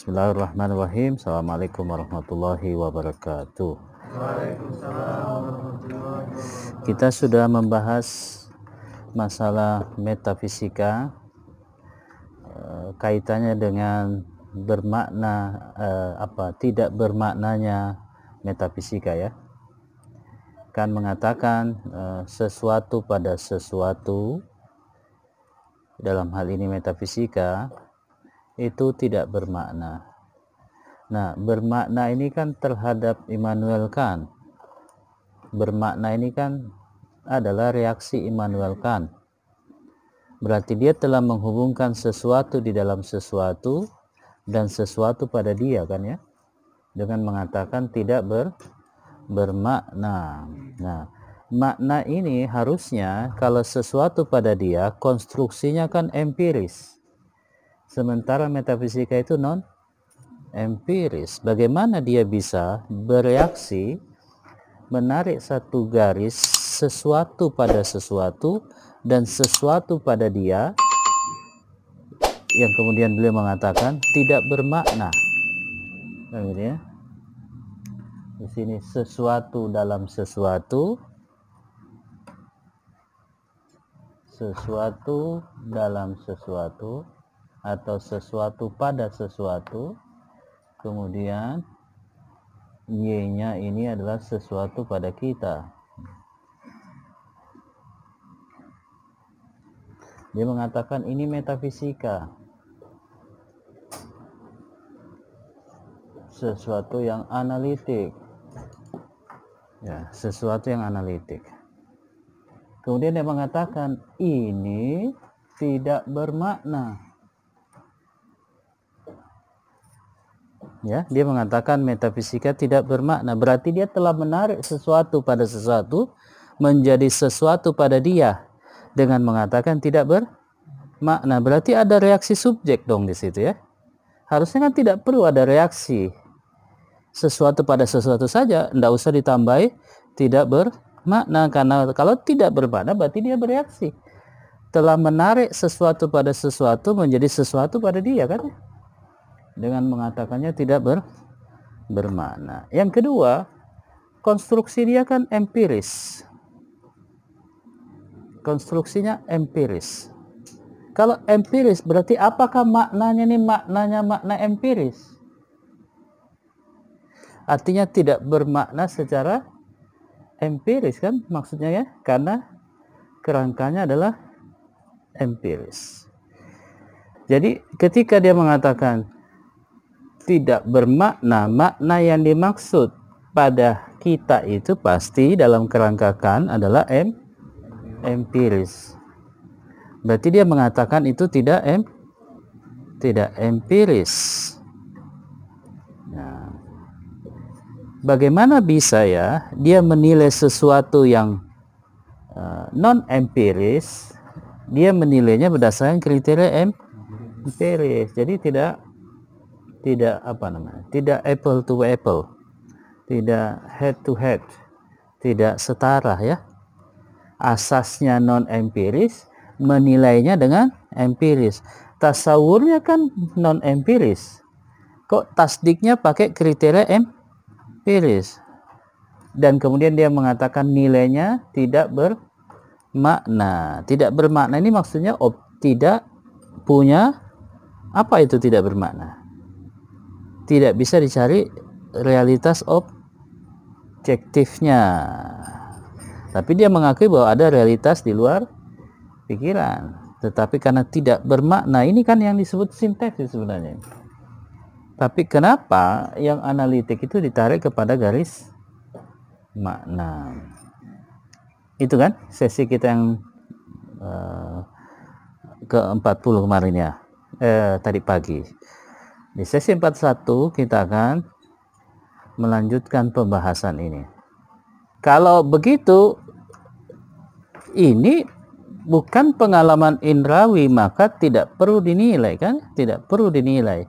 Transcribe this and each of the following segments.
Bismillahirrahmanirrahim. Assalamualaikum warahmatullahi wabarakatuh. Kita sudah membahas masalah metafisika eh, kaitannya dengan bermakna eh, apa tidak bermaknanya metafisika ya kan mengatakan eh, sesuatu pada sesuatu dalam hal ini metafisika itu tidak bermakna. Nah, bermakna ini kan terhadap Immanuel Kant. Bermakna ini kan adalah reaksi Immanuel Kant. Berarti dia telah menghubungkan sesuatu di dalam sesuatu dan sesuatu pada dia kan ya. Dengan mengatakan tidak ber bermakna. Nah, makna ini harusnya kalau sesuatu pada dia konstruksinya kan empiris Sementara metafisika itu non empiris. Bagaimana dia bisa bereaksi menarik satu garis sesuatu pada sesuatu dan sesuatu pada dia yang kemudian beliau mengatakan tidak bermakna. Gitu ya. di sini sesuatu dalam sesuatu sesuatu dalam sesuatu atau sesuatu pada sesuatu kemudian y-nya ini adalah sesuatu pada kita dia mengatakan ini metafisika sesuatu yang analitik ya sesuatu yang analitik kemudian dia mengatakan ini tidak bermakna ya dia mengatakan metafisika tidak bermakna berarti dia telah menarik sesuatu pada sesuatu menjadi sesuatu pada dia dengan mengatakan tidak bermakna berarti ada reaksi subjek dong di situ ya harusnya kan tidak perlu ada reaksi sesuatu pada sesuatu saja tidak usah ditambahi tidak bermakna karena kalau tidak bermakna berarti dia bereaksi telah menarik sesuatu pada sesuatu menjadi sesuatu pada dia kan dengan mengatakannya tidak ber, bermakna. Yang kedua, konstruksi dia kan empiris. Konstruksinya empiris. Kalau empiris berarti apakah maknanya ini maknanya makna empiris? Artinya tidak bermakna secara empiris kan maksudnya ya karena kerangkanya adalah empiris. Jadi ketika dia mengatakan tidak bermakna makna yang dimaksud pada kita itu pasti dalam kerangkakan adalah em empiris. Berarti dia mengatakan itu tidak em tidak empiris. Nah, bagaimana bisa ya dia menilai sesuatu yang uh, eh, non empiris? Dia menilainya berdasarkan kriteria em empiris. Jadi tidak tidak apa namanya tidak apple to apple tidak head to head tidak setara ya asasnya non empiris menilainya dengan empiris tasawurnya kan non empiris kok tasdiknya pakai kriteria empiris dan kemudian dia mengatakan nilainya tidak bermakna tidak bermakna ini maksudnya tidak punya apa itu tidak bermakna tidak bisa dicari realitas objektifnya tapi dia mengakui bahwa ada realitas di luar pikiran tetapi karena tidak bermakna ini kan yang disebut sintesis sebenarnya tapi kenapa yang analitik itu ditarik kepada garis makna itu kan sesi kita yang uh, ke 40 kemarin ya eh, tadi pagi di sesi 41 kita akan melanjutkan pembahasan ini. Kalau begitu ini bukan pengalaman indrawi maka tidak perlu dinilai kan? Tidak perlu dinilai.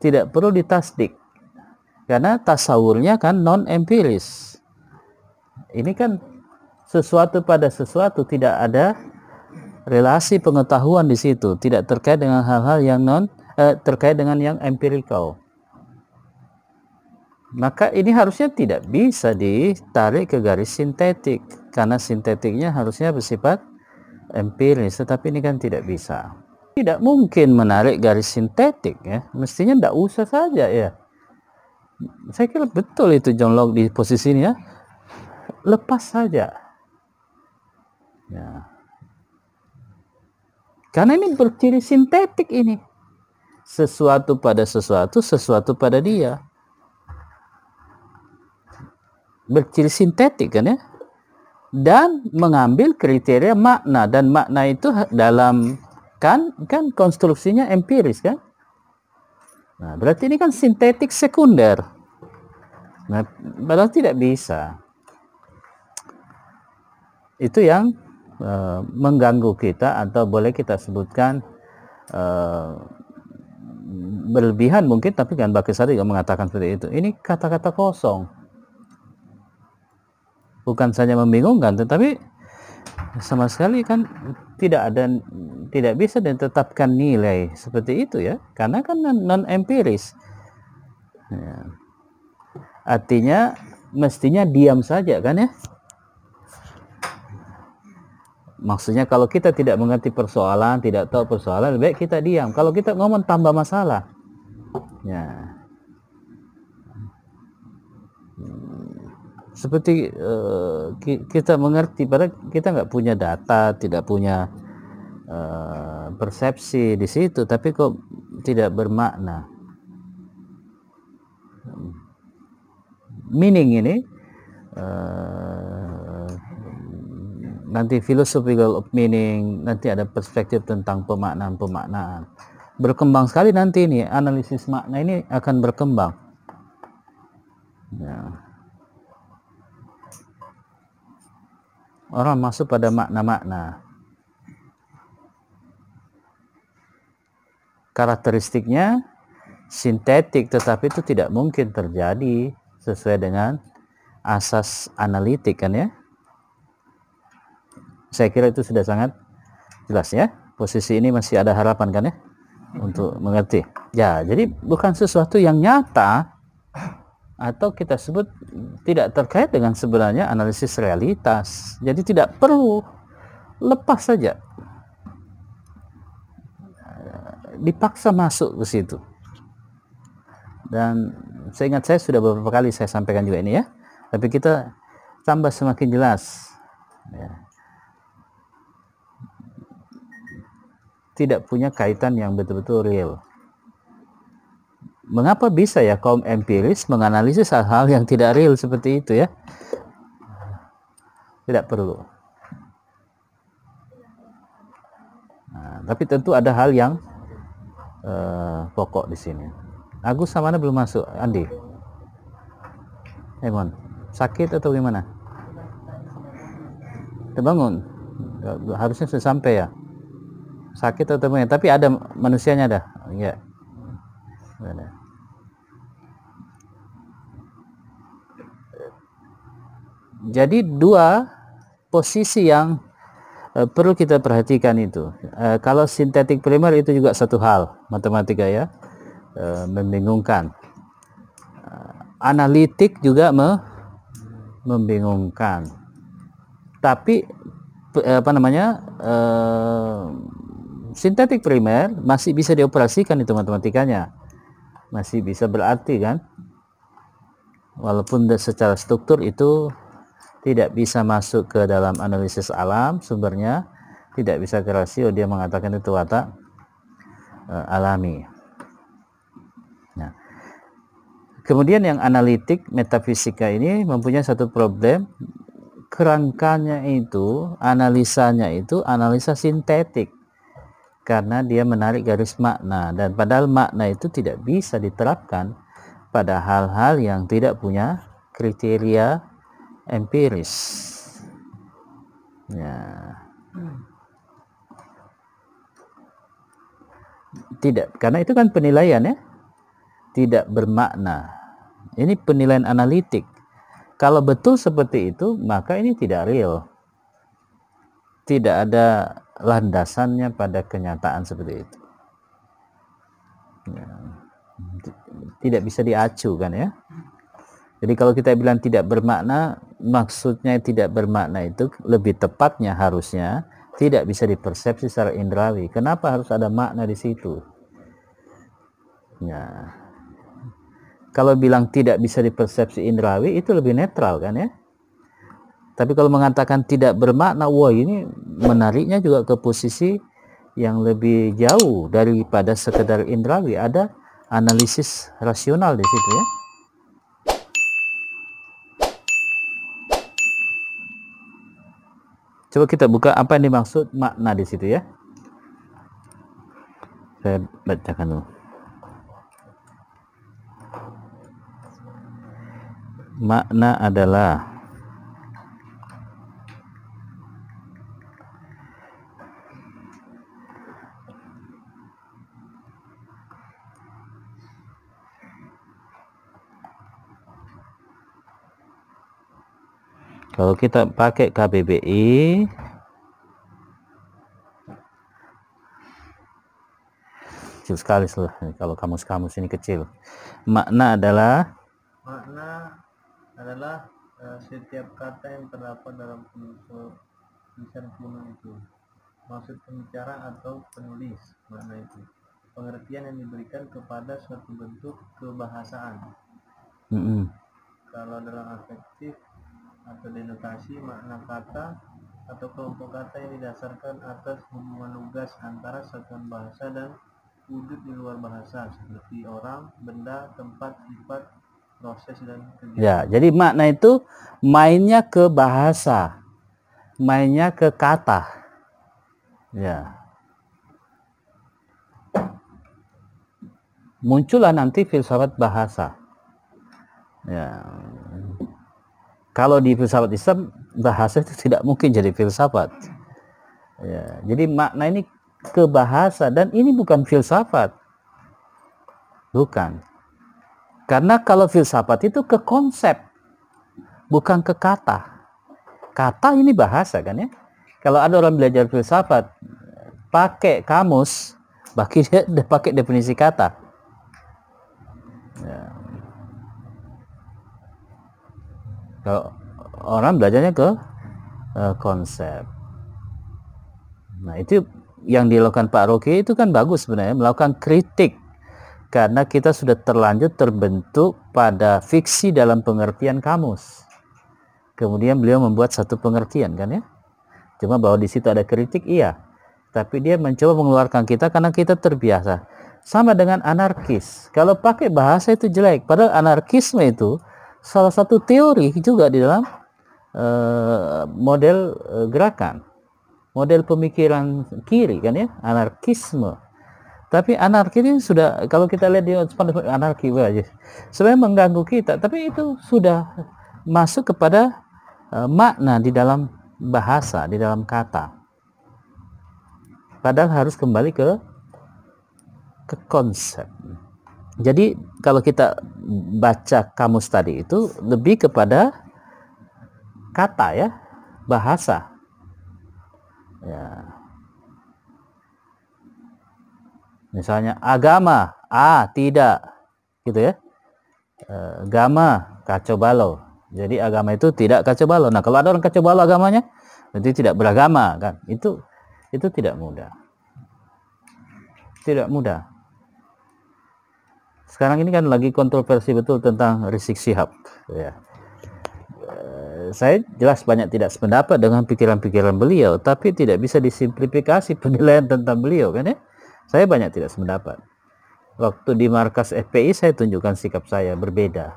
Tidak perlu ditasdik. Karena tasawurnya kan non empiris. Ini kan sesuatu pada sesuatu tidak ada relasi pengetahuan di situ, tidak terkait dengan hal-hal yang non -empiris eh, terkait dengan yang empirical. Maka ini harusnya tidak bisa ditarik ke garis sintetik karena sintetiknya harusnya bersifat empiris, tetapi ini kan tidak bisa. Tidak mungkin menarik garis sintetik ya, mestinya tidak usah saja ya. Saya kira betul itu John Locke di posisi ini ya, lepas saja. Ya. Karena ini berciri sintetik ini sesuatu pada sesuatu, sesuatu pada dia. Berciri sintetik kan ya? Dan mengambil kriteria makna dan makna itu dalam kan kan konstruksinya empiris kan? Nah, berarti ini kan sintetik sekunder. Nah, padahal tidak bisa. Itu yang uh, mengganggu kita atau boleh kita sebutkan uh, berlebihan mungkin tapi kan bagi saya juga mengatakan seperti itu ini kata-kata kosong bukan saja membingungkan tetapi sama sekali kan tidak ada tidak bisa ditetapkan nilai seperti itu ya karena kan non empiris ya. artinya mestinya diam saja kan ya Maksudnya kalau kita tidak mengerti persoalan, tidak tahu persoalan, baik kita diam. Kalau kita ngomong tambah masalah. Ya. Hmm. Seperti uh, kita mengerti, padahal kita nggak punya data, tidak punya uh, persepsi di situ, tapi kok tidak bermakna. Hmm. Meaning ini uh, nanti philosophical of meaning, nanti ada perspektif tentang pemaknaan-pemaknaan. Berkembang sekali nanti ini analisis makna ini akan berkembang. Ya. Orang masuk pada makna-makna. Karakteristiknya sintetik tetapi itu tidak mungkin terjadi sesuai dengan asas analitik kan ya. Saya kira itu sudah sangat jelas ya. Posisi ini masih ada harapan kan ya untuk mengerti. Ya, jadi bukan sesuatu yang nyata atau kita sebut tidak terkait dengan sebenarnya analisis realitas. Jadi tidak perlu lepas saja. Dipaksa masuk ke situ. Dan saya ingat saya sudah beberapa kali saya sampaikan juga ini ya. Tapi kita tambah semakin jelas. Ya. tidak punya kaitan yang betul-betul real. Mengapa bisa ya kaum empiris menganalisis hal-hal yang tidak real seperti itu ya? Tidak perlu. Nah, tapi tentu ada hal yang uh, pokok di sini. Agus sama mana belum masuk, Andi? Emon, sakit atau gimana? Terbangun, harusnya sudah sampai ya sakit atau punya tapi ada manusianya ada ya. jadi dua posisi yang uh, perlu kita perhatikan itu uh, kalau sintetik primer itu juga satu hal matematika ya uh, membingungkan uh, analitik juga me membingungkan tapi apa namanya sintetik primer masih bisa dioperasikan itu matematikanya. Masih bisa berarti kan. Walaupun secara struktur itu tidak bisa masuk ke dalam analisis alam sumbernya, tidak bisa ke rasio dia mengatakan itu watak e, alami. Nah, kemudian yang analitik metafisika ini mempunyai satu problem kerangkanya itu, analisanya itu analisa sintetik karena dia menarik garis makna dan padahal makna itu tidak bisa diterapkan pada hal-hal yang tidak punya kriteria empiris. Ya. Tidak, karena itu kan penilaian ya. Tidak bermakna. Ini penilaian analitik. Kalau betul seperti itu, maka ini tidak real. Tidak ada landasannya pada kenyataan seperti itu. Ya. Tidak bisa diacu kan ya. Jadi kalau kita bilang tidak bermakna, maksudnya tidak bermakna itu lebih tepatnya harusnya tidak bisa dipersepsi secara indrawi. Kenapa harus ada makna di situ? Ya. Kalau bilang tidak bisa dipersepsi indrawi itu lebih netral kan ya? Tapi kalau mengatakan tidak bermakna, wah ini menariknya juga ke posisi yang lebih jauh daripada sekedar indrawi. Ada analisis rasional di situ ya. Coba kita buka apa yang dimaksud makna di situ ya. Saya bacakan dulu. Makna adalah Kalau kita pakai KBBI kecil sekali setelah kalau kamus-kamus ini kecil. Makna adalah makna adalah eh, setiap kata yang terdapat dalam tulisan kuno itu. Maksud pembicara atau penulis makna itu. Pengertian yang diberikan kepada suatu bentuk kebahasaan. Mm -hmm. Kalau dalam afektif atau denotasi makna kata atau kelompok kata yang didasarkan atas hubungan lugas antara satuan bahasa dan wujud di luar bahasa seperti orang, benda, tempat, sifat, proses dan kegiatan. Ya, jadi makna itu mainnya ke bahasa, mainnya ke kata. Ya. Muncullah nanti filsafat bahasa. Ya. Kalau di filsafat Islam bahasa itu tidak mungkin jadi filsafat. Ya, jadi makna ini ke bahasa dan ini bukan filsafat. Bukan. Karena kalau filsafat itu ke konsep, bukan ke kata. Kata ini bahasa kan ya. Kalau ada orang belajar filsafat pakai kamus, bagi pakai definisi kata. Ya. kalau orang belajarnya ke uh, konsep nah itu yang dilakukan Pak Roki itu kan bagus sebenarnya melakukan kritik karena kita sudah terlanjur terbentuk pada fiksi dalam pengertian kamus kemudian beliau membuat satu pengertian kan ya cuma bahwa di situ ada kritik iya tapi dia mencoba mengeluarkan kita karena kita terbiasa sama dengan anarkis kalau pakai bahasa itu jelek padahal anarkisme itu salah satu teori juga di dalam uh, model uh, gerakan, model pemikiran kiri kan ya, anarkisme. Tapi anarki ini sudah kalau kita lihat di anarki aja, iya. sebenarnya mengganggu kita, tapi itu sudah masuk kepada uh, makna di dalam bahasa, di dalam kata. Padahal harus kembali ke ke konsep. Jadi kalau kita baca kamus tadi itu lebih kepada kata ya, bahasa. Ya. Misalnya agama, a ah, tidak, gitu ya. E, agama kacau balau. Jadi agama itu tidak kacau balau. Nah kalau ada orang kacau balau agamanya, berarti tidak beragama kan? Itu itu tidak mudah. Tidak mudah sekarang ini kan lagi kontroversi betul tentang Rizik Sihab ya eh, saya jelas banyak tidak sependapat dengan pikiran-pikiran beliau, tapi tidak bisa disimplifikasi penilaian tentang beliau kan ya. Saya banyak tidak sependapat. Waktu di markas FPI saya tunjukkan sikap saya berbeda.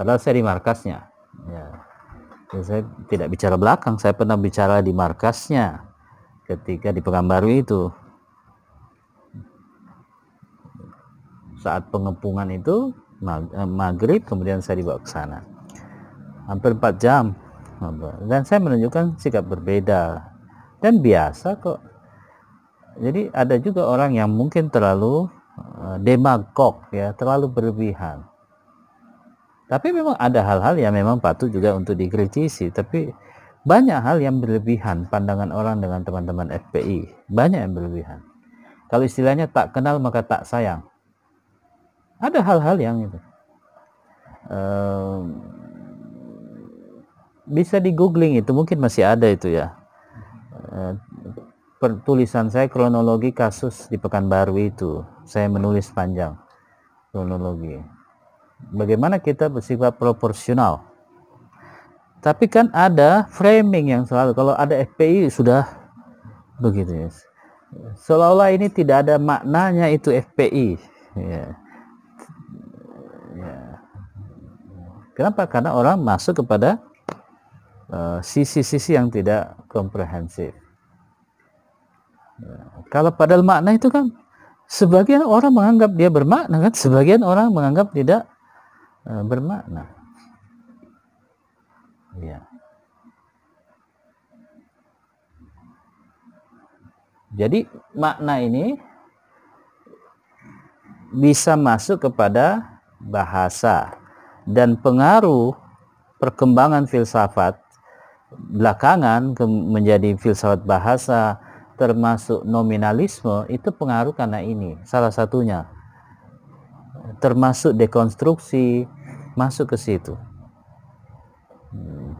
Padahal saya di markasnya. Ya. ya. saya tidak bicara belakang, saya pernah bicara di markasnya ketika di Pekanbaru itu. saat pengepungan itu eh, maghrib kemudian saya dibawa ke sana hampir 4 jam dan saya menunjukkan sikap berbeda dan biasa kok jadi ada juga orang yang mungkin terlalu eh, demagog ya terlalu berlebihan tapi memang ada hal-hal yang memang patut juga untuk dikritisi tapi banyak hal yang berlebihan pandangan orang dengan teman-teman FPI banyak yang berlebihan kalau istilahnya tak kenal maka tak sayang ada hal-hal yang itu. Um, bisa di itu mungkin masih ada itu ya. Uh, tulisan saya kronologi kasus di Pekanbaru itu. Saya menulis panjang kronologi. Bagaimana kita bersifat proporsional. Tapi kan ada framing yang selalu kalau ada FPI sudah begitu ya. Seolah-olah ini tidak ada maknanya itu FPI. Ya. Kenapa? Karena orang masuk kepada eh, sisi-sisi uh, yang tidak komprehensif. Ya, kalau padahal makna itu kan sebagian orang menganggap dia bermakna kan, sebagian orang menganggap tidak uh, bermakna. Ya. Jadi makna ini bisa masuk kepada bahasa dan pengaruh perkembangan filsafat belakangan menjadi filsafat bahasa termasuk nominalisme itu pengaruh karena ini salah satunya termasuk dekonstruksi masuk ke situ hmm.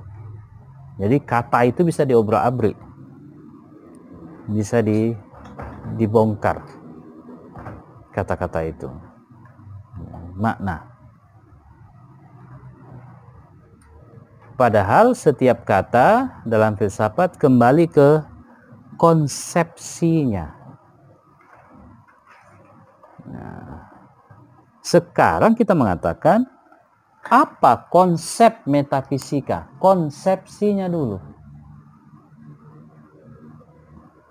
jadi kata itu bisa diobrak-abrik bisa di dibongkar kata-kata itu hmm, makna Padahal setiap kata dalam filsafat kembali ke konsepsinya. Nah, sekarang kita mengatakan apa konsep metafisika, konsepsinya dulu.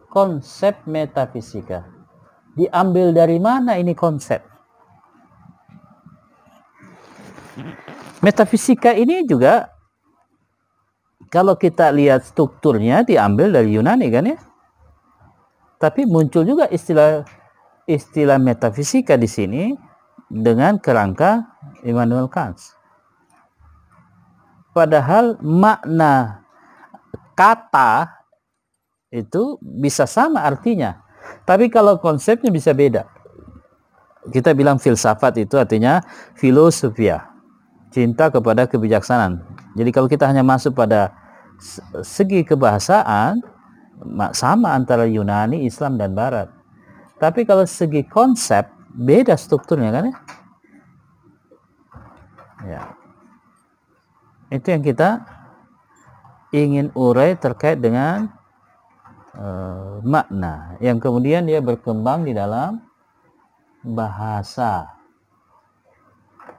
Konsep metafisika. Diambil dari mana ini konsep? Metafisika ini juga kalau kita lihat strukturnya diambil dari Yunani kan ya. Tapi muncul juga istilah istilah metafisika di sini dengan kerangka Immanuel Kant. Padahal makna kata itu bisa sama artinya. Tapi kalau konsepnya bisa beda. Kita bilang filsafat itu artinya filosofia, cinta kepada kebijaksanaan. Jadi kalau kita hanya masuk pada segi kebahasaan sama antara Yunani, Islam dan Barat. Tapi kalau segi konsep beda strukturnya kan ya? Ya. Itu yang kita ingin urai terkait dengan uh, makna yang kemudian dia berkembang di dalam bahasa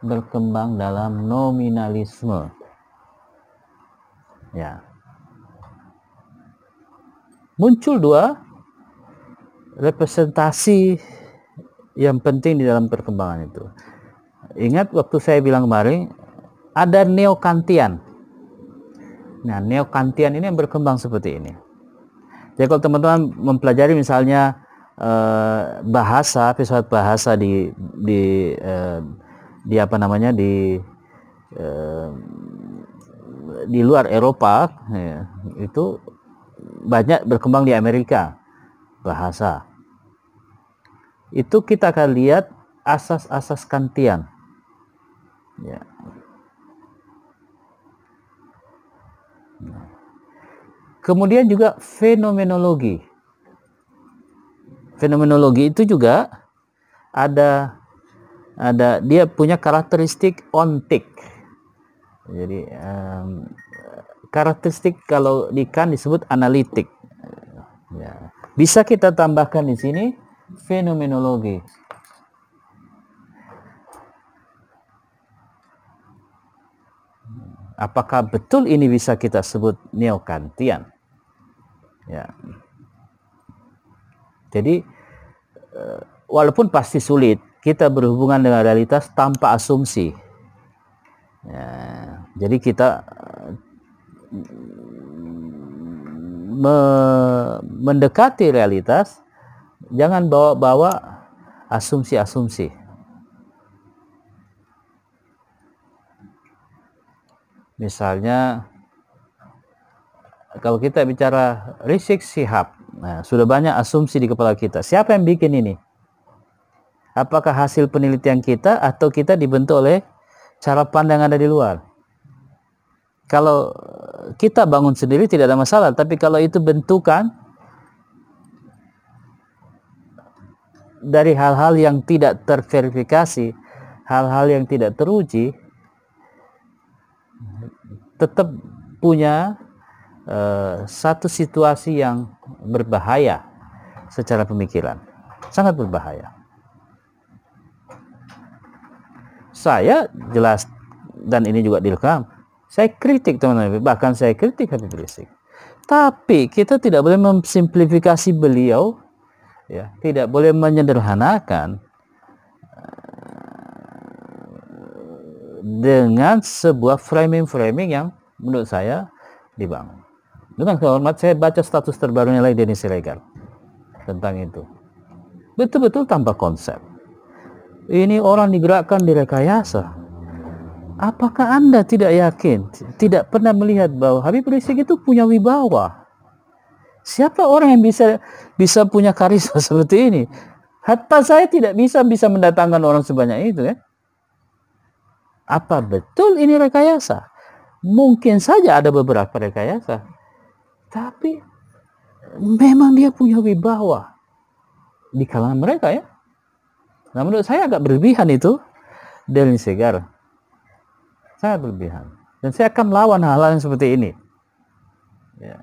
berkembang dalam nominalisme. Ya muncul dua representasi yang penting di dalam perkembangan itu. Ingat waktu saya bilang kemarin ada neokantian. Nah, neokantian ini yang berkembang seperti ini. Jadi kalau teman-teman mempelajari misalnya eh, bahasa, filsafat bahasa di di eh, di apa namanya di eh, di luar Eropa ya, itu banyak berkembang di Amerika bahasa itu kita akan lihat asas-asas kantian ya. kemudian juga fenomenologi fenomenologi itu juga ada ada dia punya karakteristik ontik jadi um, karakteristik kalau ikan disebut analitik. Ya. Bisa kita tambahkan di sini fenomenologi. Apakah betul ini bisa kita sebut neokantian? Ya. Jadi eh, walaupun pasti sulit, kita berhubungan dengan realitas tanpa asumsi. Ya. Jadi kita me mendekati realitas, jangan bawa-bawa asumsi-asumsi. Misalnya, kalau kita bicara risik sihab, nah, sudah banyak asumsi di kepala kita. Siapa yang bikin ini? Apakah hasil penelitian kita atau kita dibentuk oleh cara pandang ada di luar? Kalau eh, kita bangun sendiri tidak ada masalah, tapi kalau itu bentukan dari hal-hal yang tidak terverifikasi, hal-hal yang tidak teruji, tetap punya uh, satu situasi yang berbahaya secara pemikiran, sangat berbahaya. Saya jelas dan ini juga direkam saya kritik teman-teman, bahkan saya kritik Habib Rizik. Tapi kita tidak boleh mensimplifikasi beliau, ya, tidak boleh menyederhanakan eh, dengan sebuah framing-framing yang menurut saya dibangun. Dengan hormat saya baca status terbarunya lagi Denis Siregar tentang itu. Betul-betul tanpa konsep. Ini orang digerakkan direkayasa Apakah Anda tidak yakin, tidak pernah melihat bahwa Habib Rizik itu punya wibawa? Siapa orang yang bisa bisa punya karisma seperti ini? Hatta saya tidak bisa bisa mendatangkan orang sebanyak itu ya. Apa betul ini rekayasa? Mungkin saja ada beberapa rekayasa. Tapi memang dia punya wibawa di kalangan mereka ya. Nah menurut saya agak berlebihan itu dari Segar sangat berlebihan. Dan saya akan melawan hal-hal yang seperti ini. Ya.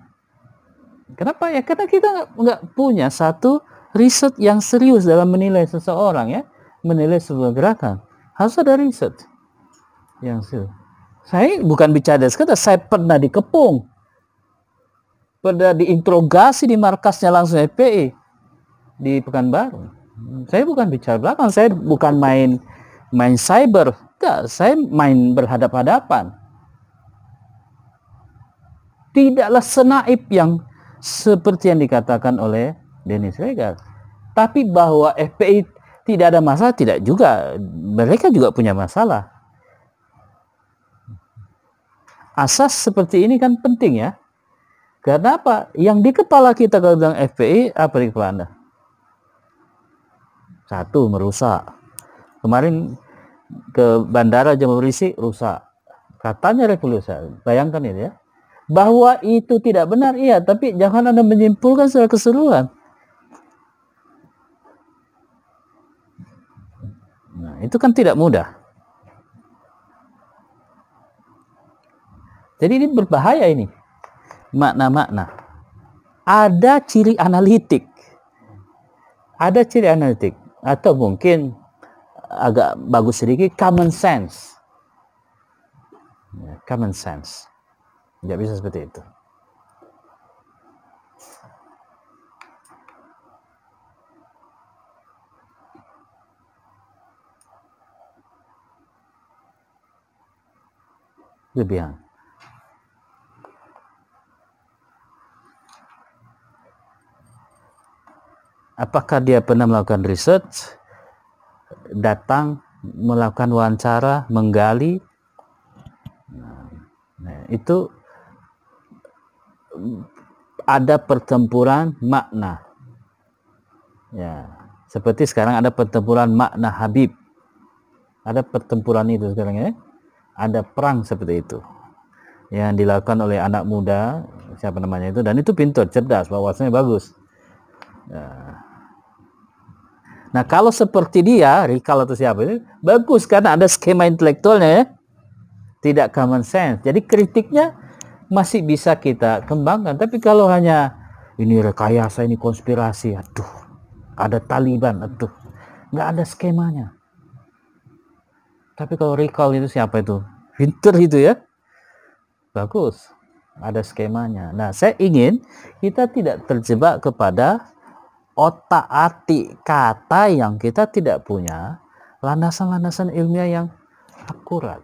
Kenapa ya? Karena kita nggak punya satu riset yang serius dalam menilai seseorang ya, menilai sebuah gerakan. Harus ada riset yang serius. Saya bukan bicara sekedar, saya pernah dikepung, pernah diinterogasi di markasnya langsung FPI di Pekanbaru. Saya bukan bicara belakang, saya bukan main main cyber, Enggak, saya main berhadap-hadapan. Tidaklah senaib yang seperti yang dikatakan oleh Dennis Regal, Tapi bahwa FPI tidak ada masalah, tidak juga. Mereka juga punya masalah. Asas seperti ini kan penting ya. Karena apa? Yang di kepala kita kalau bilang FPI, apa di kepala Anda? Satu, merusak. Kemarin ke bandara berisik rusak. Katanya revolusi. Bayangkan ini ya. Bahwa itu tidak benar, iya. Tapi jangan Anda menyimpulkan secara keseluruhan. Nah, itu kan tidak mudah. Jadi ini berbahaya ini. Makna-makna. Ada ciri analitik. Ada ciri analitik. Atau mungkin agak bagus sedikit common sense ya, common sense tidak bisa seperti itu lebihan apakah dia pernah melakukan riset datang melakukan wawancara, menggali. Nah, itu ada pertempuran makna. Ya, seperti sekarang ada pertempuran makna Habib. Ada pertempuran itu sekarang ya. Ada perang seperti itu yang dilakukan oleh anak muda siapa namanya itu dan itu pintar cerdas bahwasanya bagus ya. Nah, kalau seperti dia, Rikal atau siapa ini bagus karena ada skema intelektualnya ya. Tidak common sense. Jadi kritiknya masih bisa kita kembangkan. Tapi kalau hanya ini rekayasa, ini konspirasi, aduh, ada Taliban, aduh, nggak ada skemanya. Tapi kalau recall itu siapa itu? Winter itu ya. Bagus. Ada skemanya. Nah, saya ingin kita tidak terjebak kepada otak atik kata yang kita tidak punya landasan-landasan ilmiah yang akurat.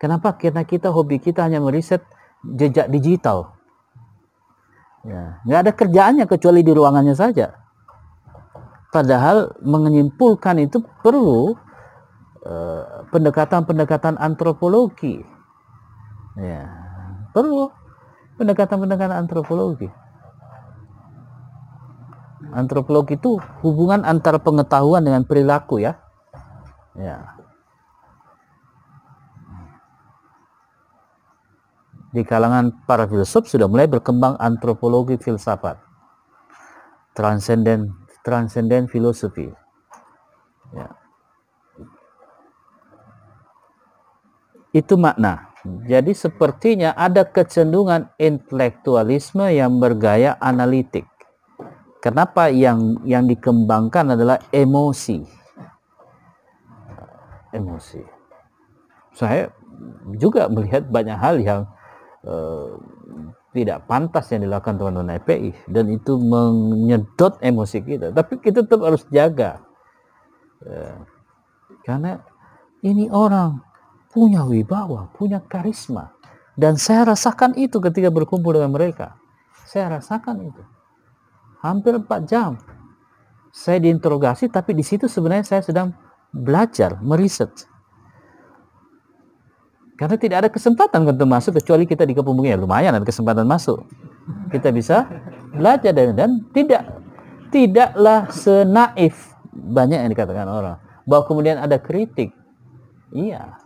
Kenapa? Karena kita hobi kita hanya meriset jejak digital. Ya, nggak ada kerjaannya kecuali di ruangannya saja. Padahal menyimpulkan itu perlu eh, pendekatan-pendekatan uh, antropologi. Ya, perlu pendekatan-pendekatan antropologi. Antropologi itu hubungan antara pengetahuan dengan perilaku ya ya di kalangan para filsuf sudah mulai berkembang antropologi filsafat transenden transenden filosofi ya. itu makna jadi sepertinya ada kecenderungan intelektualisme yang bergaya analitik Kenapa yang yang dikembangkan adalah emosi? Emosi. Saya juga melihat banyak hal yang uh, tidak pantas yang dilakukan teman-teman FPI dan itu menyedot emosi kita tapi kita tetap harus jaga ya. karena ini orang punya wibawa punya karisma dan saya rasakan itu ketika berkumpul dengan mereka saya rasakan itu hampir 4 jam. Saya diinterogasi, tapi di situ sebenarnya saya sedang belajar, meriset. Karena tidak ada kesempatan untuk masuk, kecuali kita di kepengurusan, ya lumayan ada kesempatan masuk. Kita bisa belajar dan, dan tidak tidaklah senaif banyak yang dikatakan orang bahwa kemudian ada kritik iya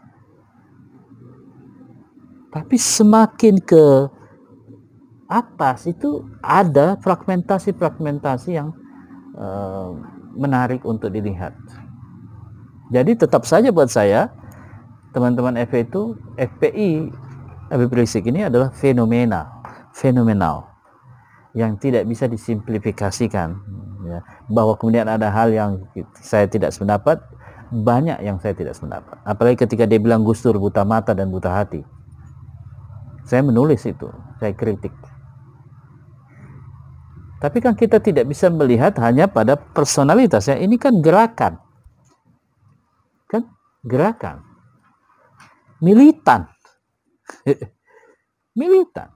tapi semakin ke atas itu ada fragmentasi-fragmentasi yang uh, menarik untuk dilihat. Jadi tetap saja buat saya teman-teman FP itu FPI Habib Rizik ini adalah fenomena, fenomenal yang tidak bisa disimplifikasikan. Ya. Bahwa kemudian ada hal yang saya tidak sependapat, banyak yang saya tidak sependapat. Apalagi ketika dia bilang Gustur buta mata dan buta hati. Saya menulis itu, saya kritik. Tapi kan kita tidak bisa melihat hanya pada personalitasnya. Ini kan gerakan. Kan gerakan. Militan. militan.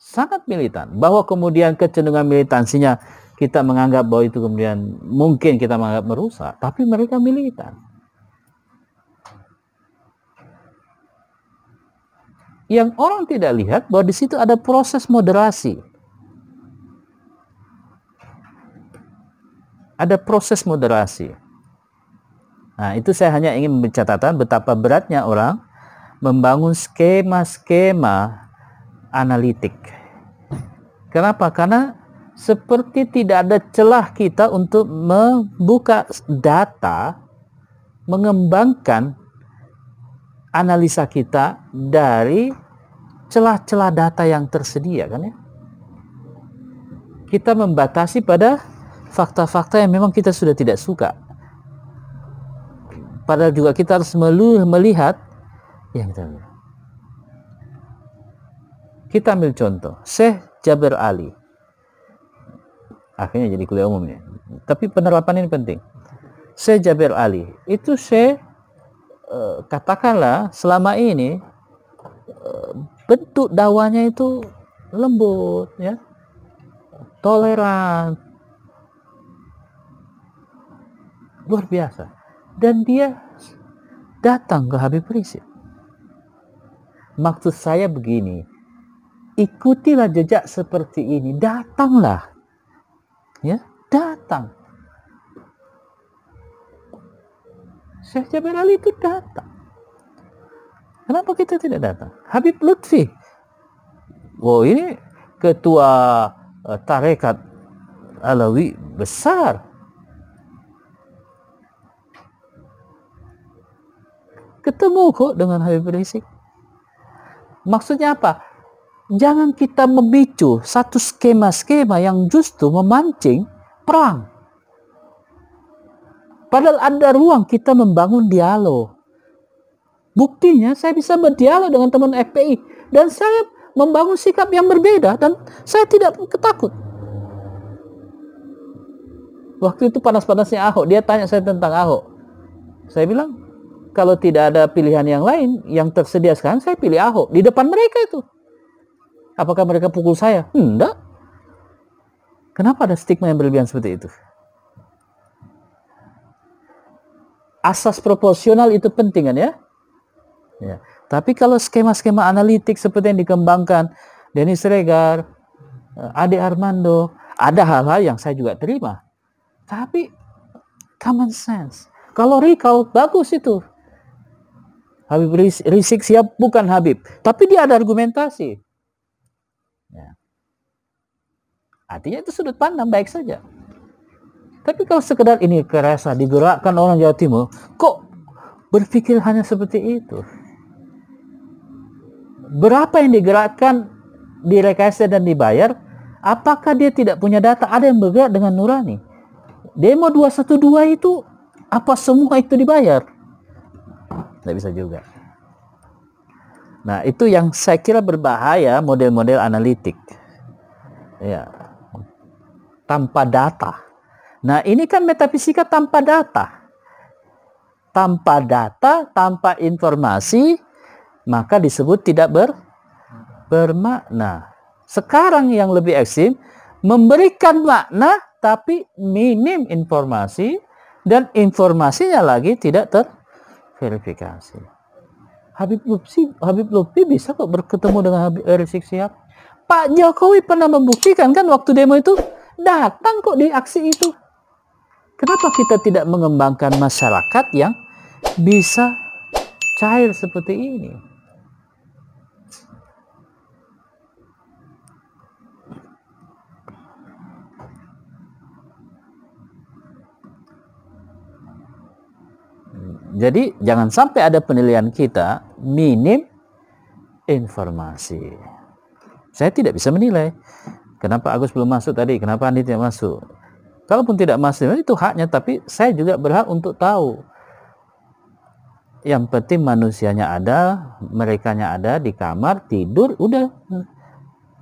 Sangat militan. Bahwa kemudian kecenderungan militansinya kita menganggap bahwa itu kemudian mungkin kita menganggap merusak. Tapi mereka militan. yang orang tidak lihat bahwa di situ ada proses moderasi. Ada proses moderasi. Nah, itu saya hanya ingin mencatatkan betapa beratnya orang membangun skema-skema analitik. Kenapa? Karena seperti tidak ada celah kita untuk membuka data, mengembangkan analisa kita dari celah-celah data yang tersedia kan ya. Kita membatasi pada fakta-fakta yang memang kita sudah tidak suka. Padahal juga kita harus melihat yang kita lihat. Kita ambil contoh, Syekh Jabir Ali. Akhirnya jadi kuliah umumnya. Tapi penerapan ini penting. Syekh Jabir Ali, itu Syekh Eh, katakanlah selama ini eh, bentuk dawanya itu lembut ya toleran luar biasa dan dia datang ke Habib Rizik maksud saya begini ikutilah jejak seperti ini datanglah ya datang Syekh Jabir Ali itu datang. Kenapa kita tidak datang? Habib Lutfi. Oh ini ketua uh, tarekat Alawi besar. Ketemu kok dengan Habib Rizik. Maksudnya apa? Jangan kita memicu satu skema-skema yang justru memancing perang. Padahal ada ruang kita membangun dialog. Buktinya saya bisa berdialog dengan teman FPI dan saya membangun sikap yang berbeda dan saya tidak ketakut. Waktu itu panas-panasnya Ahok, dia tanya saya tentang Ahok. Saya bilang, kalau tidak ada pilihan yang lain yang tersedia sekarang, saya pilih Ahok. Di depan mereka itu. Apakah mereka pukul saya? Hmm, Kenapa ada stigma yang berlebihan seperti itu? asas proporsional itu penting kan ya? ya. Tapi kalau skema-skema analitik seperti yang dikembangkan Dennis Regar, eh, Ade Armando, ada hal-hal yang saya juga terima. Tapi common sense. Kalau recall bagus itu. Habib Rizik siap bukan Habib, tapi dia ada argumentasi. Ya. Artinya itu sudut pandang baik saja. Tapi kalau sekedar ini kerasa digerakkan orang Jawa Timur, kok berpikir hanya seperti itu? Berapa yang digerakkan di rekayasa dan dibayar? Apakah dia tidak punya data? Ada yang bergerak dengan nurani. Demo 212 itu apa semua itu dibayar? Tidak bisa juga. Nah, itu yang saya kira berbahaya model-model analitik. Ya. Tanpa data Nah, ini kan metafisika tanpa data. Tanpa data, tanpa informasi, maka disebut tidak ber, bermakna. Sekarang yang lebih ekstrim, memberikan makna tapi minim informasi dan informasinya lagi tidak terverifikasi. Habib Lutfi, Habib Lutfi bisa kok berketemu dengan Habib Rizik Sihab. Pak Jokowi pernah membuktikan kan waktu demo itu datang kok di aksi itu Kenapa kita tidak mengembangkan masyarakat yang bisa cair seperti ini? Jadi jangan sampai ada penilaian kita minim informasi. Saya tidak bisa menilai. Kenapa Agus belum masuk tadi? Kenapa Andi tidak masuk? Kalaupun tidak masih itu haknya, tapi saya juga berhak untuk tahu. Yang penting manusianya ada, nya ada di kamar tidur, udah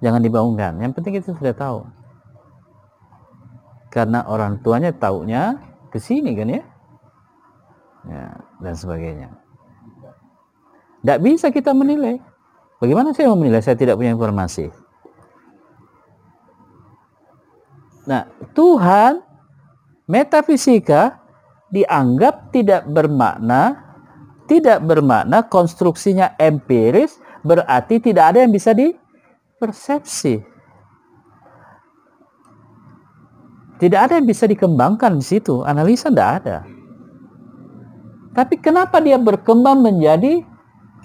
jangan dibangunkan. Yang penting itu sudah tahu. Karena orang tuanya taunya ke sini kan ya, ya dan sebagainya. Tidak bisa kita menilai. Bagaimana saya mau menilai? Saya tidak punya informasi. Nah, Tuhan metafisika dianggap tidak bermakna, tidak bermakna konstruksinya empiris, berarti tidak ada yang bisa dipersepsi. Tidak ada yang bisa dikembangkan di situ, analisa tidak ada. Tapi kenapa dia berkembang menjadi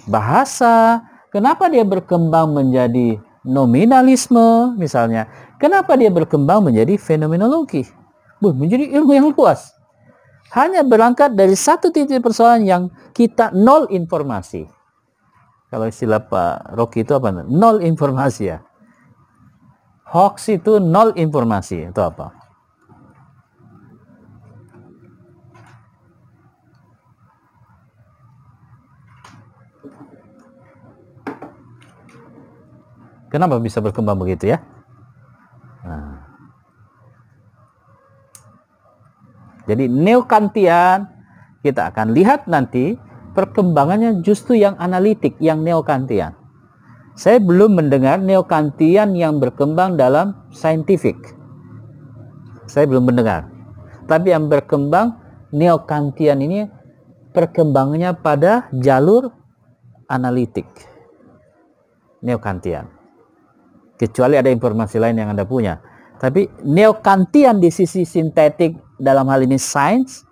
bahasa? Kenapa dia berkembang menjadi nominalisme misalnya. Kenapa dia berkembang menjadi fenomenologi? Menjadi ilmu yang luas. Hanya berangkat dari satu titik persoalan yang kita nol informasi. Kalau istilah Pak Rocky itu apa? Nol informasi ya. Hoax itu nol informasi itu apa? Kenapa bisa berkembang begitu ya? Nah. Jadi neokantian kita akan lihat nanti perkembangannya justru yang analitik, yang neokantian. Saya belum mendengar neokantian yang berkembang dalam saintifik. Saya belum mendengar. Tapi yang berkembang neokantian ini perkembangannya pada jalur analitik. Neokantian kecuali ada informasi lain yang Anda punya. Tapi neokantian di sisi sintetik dalam hal ini sains,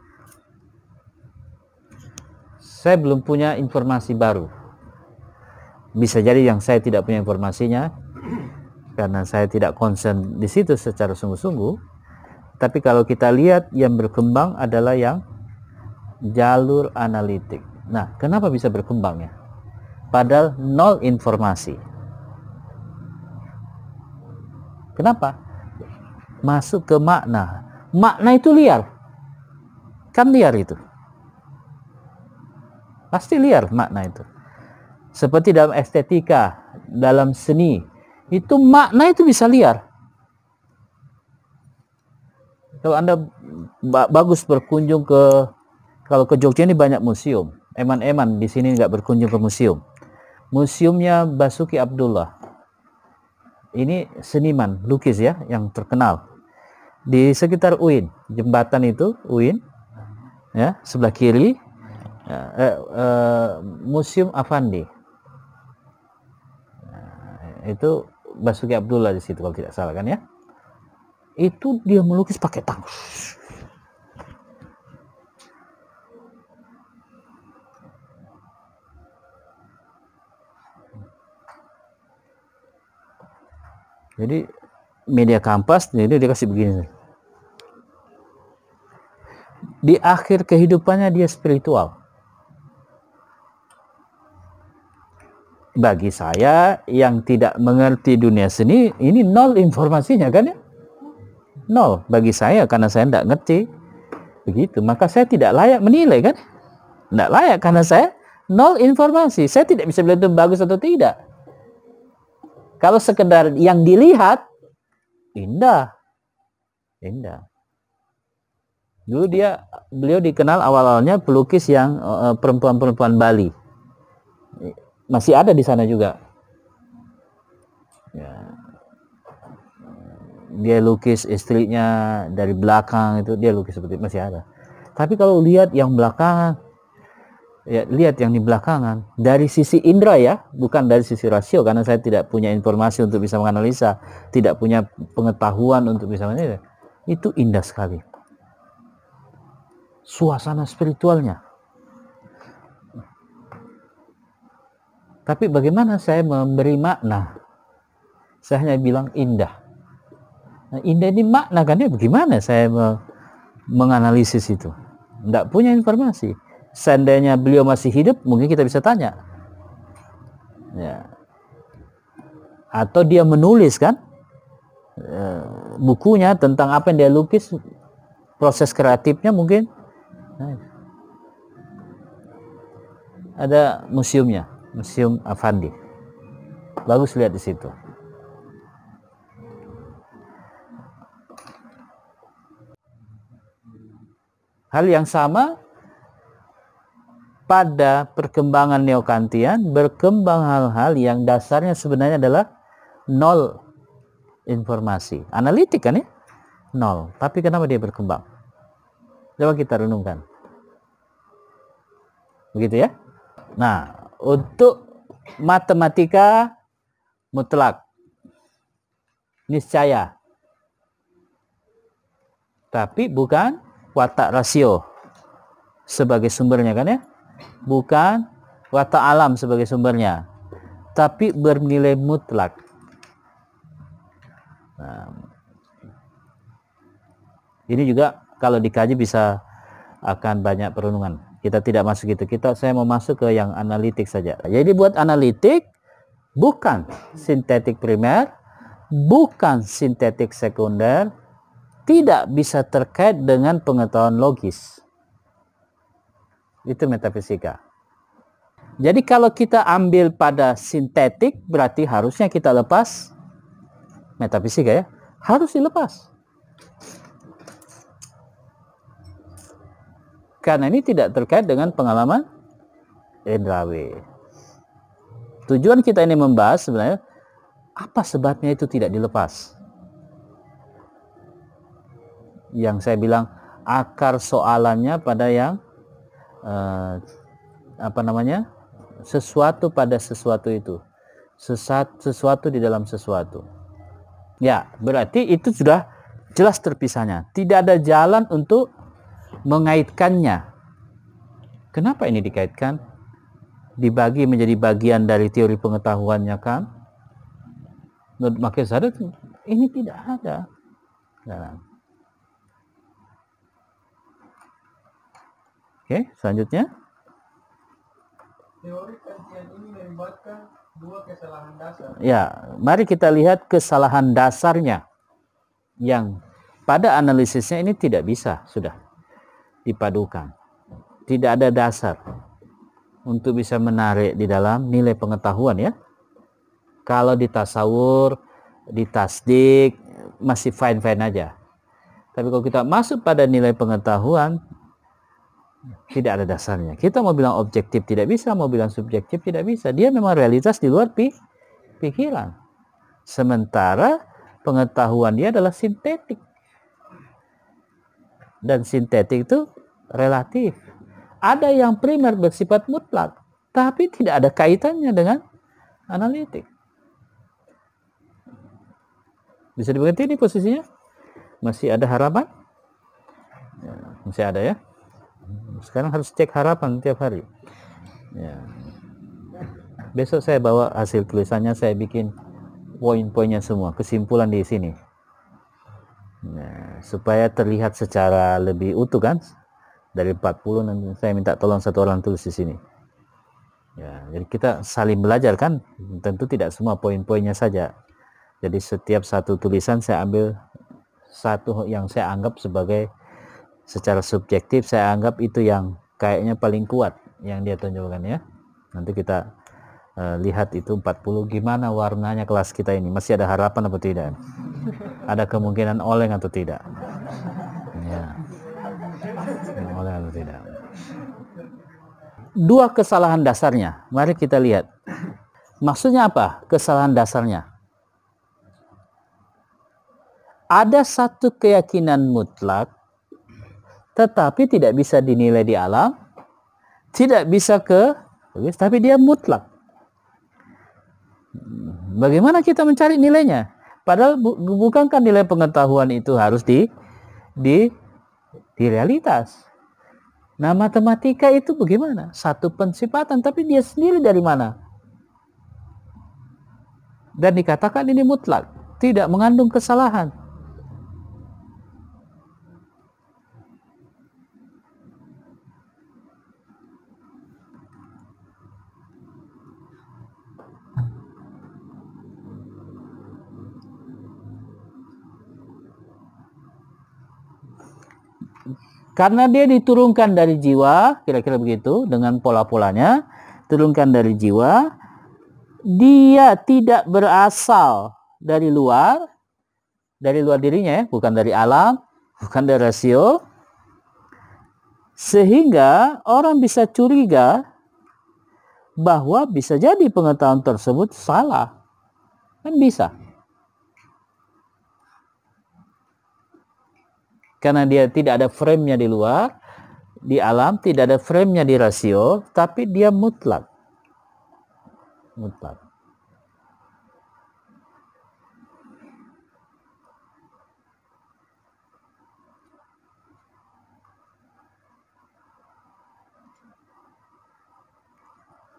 saya belum punya informasi baru. Bisa jadi yang saya tidak punya informasinya, karena saya tidak konsen di situ secara sungguh-sungguh. Tapi kalau kita lihat yang berkembang adalah yang jalur analitik. Nah, kenapa bisa berkembang ya? Padahal nol informasi Kenapa? Masuk ke makna. Makna itu liar. Kan liar itu. Pasti liar makna itu. Seperti dalam estetika, dalam seni, itu makna itu bisa liar. Kalau Anda bagus berkunjung ke kalau ke Jogja ini banyak museum. Eman-eman di sini nggak berkunjung ke museum. Museumnya Basuki Abdullah ini seniman lukis ya yang terkenal di sekitar UIN jembatan itu UIN ya sebelah kiri ya, eh, eh, museum Avandi nah, itu Basuki Abdullah di situ kalau tidak salah kan ya itu dia melukis pakai tang jadi media kampas jadi dia kasih begini di akhir kehidupannya dia spiritual bagi saya yang tidak mengerti dunia seni ini nol informasinya kan ya nol bagi saya karena saya tidak ngerti begitu maka saya tidak layak menilai kan tidak layak karena saya nol informasi saya tidak bisa bilang itu bagus atau tidak kalau sekedar yang dilihat indah. Indah. Dulu dia beliau dikenal awal-awalnya pelukis yang eh, eh, perempuan-perempuan uh, Bali. Masih ada di sana juga. Ya. Dia lukis istrinya dari belakang itu dia lukis seperti itu. masih ada. Tapi kalau lihat yang belakang ya lihat yang di belakangan dari sisi indera ya bukan dari sisi rasio karena saya tidak punya informasi untuk bisa menganalisa tidak punya pengetahuan untuk bisa menilai itu indah sekali suasana spiritualnya tapi bagaimana saya memberi makna saya hanya bilang indah nah, indah ini makna kan ya bagaimana saya menganalisis itu tidak punya informasi seandainya beliau masih hidup mungkin kita bisa tanya ya. atau dia menulis kan ya, bukunya tentang apa yang dia lukis proses kreatifnya mungkin nah. ada museumnya museum Avandi. bagus lihat di situ hal yang sama pada perkembangan neokantian berkembang hal-hal yang dasarnya sebenarnya adalah nol informasi. Analitik kan ya? Nol. Tapi kenapa dia berkembang? Coba kita renungkan. Begitu ya? Nah, untuk matematika mutlak niscaya. Tapi bukan watak rasio sebagai sumbernya kan ya? bukan watak alam sebagai sumbernya tapi bernilai mutlak nah, ini juga kalau dikaji bisa akan banyak perundungan kita tidak masuk itu kita saya mau masuk ke yang analitik saja jadi buat analitik bukan sintetik primer bukan sintetik sekunder tidak bisa terkait dengan pengetahuan logis itu metafisika. Jadi kalau kita ambil pada sintetik berarti harusnya kita lepas metafisika ya. Harus dilepas. Karena ini tidak terkait dengan pengalaman indrawi. Tujuan kita ini membahas sebenarnya apa sebabnya itu tidak dilepas. Yang saya bilang akar soalannya pada yang uh, apa namanya sesuatu pada sesuatu itu sesat sesuatu di dalam sesuatu ya berarti itu sudah jelas terpisahnya tidak ada jalan untuk mengaitkannya kenapa ini dikaitkan dibagi menjadi bagian dari teori pengetahuannya kan menurut Makisadut ini tidak ada jalan. Nah, Oke, selanjutnya. Teori kajian ini melibatkan dua kesalahan dasar. Ya, mari kita lihat kesalahan dasarnya yang pada analisisnya ini tidak bisa sudah dipadukan. Tidak ada dasar untuk bisa menarik di dalam nilai pengetahuan ya. Kalau di tasawur, di tasdik masih fine-fine aja. Tapi kalau kita masuk pada nilai pengetahuan, tidak ada dasarnya. Kita mau bilang objektif tidak bisa, mau bilang subjektif tidak bisa. Dia memang realitas di luar pi pikiran. Sementara pengetahuan dia adalah sintetik. Dan sintetik itu relatif. Ada yang primer bersifat mutlak, tapi tidak ada kaitannya dengan analitik. Bisa dibagi ini posisinya? Masih ada harapan? Ya, masih ada ya. Sekarang harus cek harapan tiap hari. Ya. Besok saya bawa hasil tulisannya, saya bikin poin-poinnya semua, kesimpulan di sini. Nah, supaya terlihat secara lebih utuh kan? Dari 40 nanti saya minta tolong satu orang tulis di sini. Ya, jadi kita saling belajar kan? Tentu tidak semua poin-poinnya saja. Jadi setiap satu tulisan saya ambil satu yang saya anggap sebagai secara subjektif saya anggap itu yang kayaknya paling kuat yang dia tunjukkan ya nanti kita uh, lihat itu 40 gimana warnanya kelas kita ini masih ada harapan atau tidak ada kemungkinan oleng atau tidak ya oleng atau tidak dua kesalahan dasarnya mari kita lihat maksudnya apa kesalahan dasarnya ada satu keyakinan mutlak tetapi tidak bisa dinilai di alam, tidak bisa ke tapi dia mutlak. Bagaimana kita mencari nilainya? Padahal bu, bukankah nilai pengetahuan itu harus di di di realitas? Nah, matematika itu bagaimana? Satu pensifatan, tapi dia sendiri dari mana? Dan dikatakan ini mutlak, tidak mengandung kesalahan. Karena dia diturunkan dari jiwa, kira-kira begitu, dengan pola-polanya, turunkan dari jiwa, dia tidak berasal dari luar, dari luar dirinya ya, bukan dari alam, bukan dari rasio, sehingga orang bisa curiga bahwa bisa jadi pengetahuan tersebut salah. Kan bisa. karena dia tidak ada framenya di luar di alam tidak ada framenya di rasio tapi dia mutlak mutlak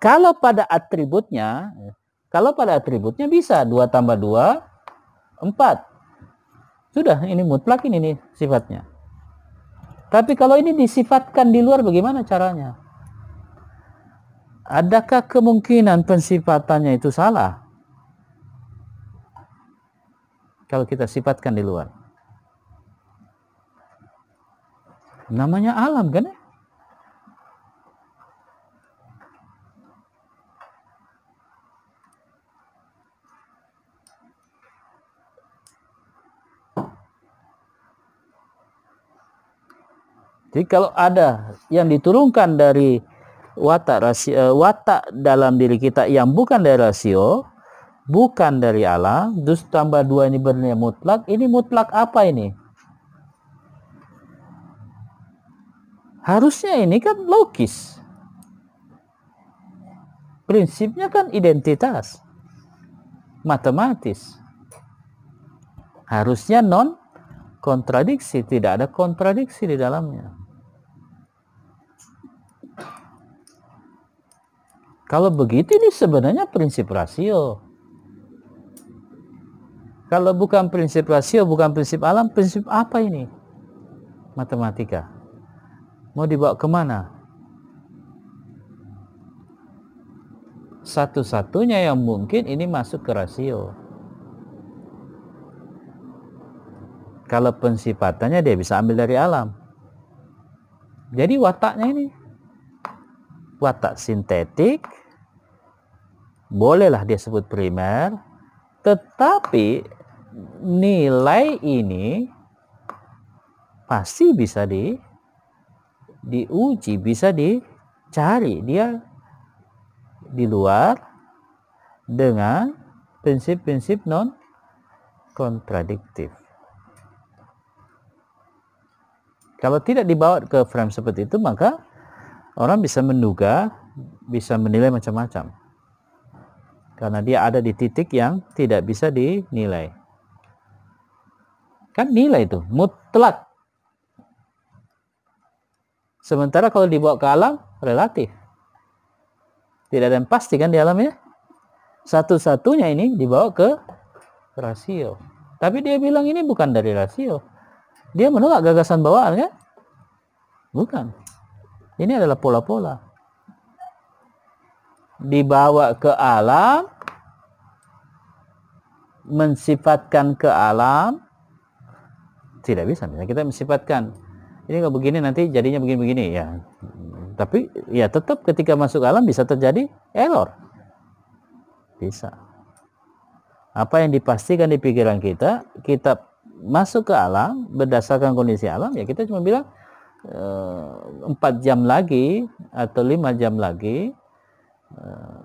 kalau pada atributnya kalau pada atributnya bisa dua tambah dua empat. Sudah, ini mutlak ini nih sifatnya. Tapi kalau ini disifatkan di luar bagaimana caranya? Adakah kemungkinan pensifatannya itu salah? Kalau kita sifatkan di luar. Namanya alam kan ya? Jadi kalau ada yang diturunkan dari watak rasio, eh, watak dalam diri kita yang bukan dari rasio, bukan dari Allah, terus tambah dua ini bernilai mutlak, ini mutlak apa ini? Harusnya ini kan logis. Prinsipnya kan identitas. Matematis. Harusnya non kontradiksi, tidak ada kontradiksi di dalamnya. Kalau begitu ini sebenarnya prinsip rasio. Kalau bukan prinsip rasio, bukan prinsip alam, prinsip apa ini? Matematika. Mau dibawa kemana? Satu-satunya yang mungkin ini masuk ke rasio. Kalau pensipatannya dia bisa ambil dari alam. Jadi wataknya ini watak sintetik, bolehlah dia sebut primer, tetapi nilai ini pasti bisa di diuji, bisa dicari. Dia di luar dengan prinsip-prinsip non kontradiktif. Kalau tidak dibawa ke frame seperti itu, maka Orang bisa menduga, bisa menilai macam-macam. Karena dia ada di titik yang tidak bisa dinilai. Kan nilai itu, mutlak. Sementara kalau dibawa ke alam, relatif. Tidak ada yang pasti kan di alam Satu-satunya ini dibawa ke rasio. Tapi dia bilang ini bukan dari rasio. Dia menolak gagasan bawaan kan? Bukan. Ini adalah pola-pola. Dibawa ke alam, mensifatkan ke alam, tidak bisa. Misalnya kita mensifatkan, ini kalau begini nanti jadinya begini-begini ya. Tapi ya tetap ketika masuk alam bisa terjadi error. Bisa. Apa yang dipastikan di pikiran kita, kita masuk ke alam berdasarkan kondisi alam, ya kita cuma bilang Eh, empat jam lagi atau lima jam lagi eh,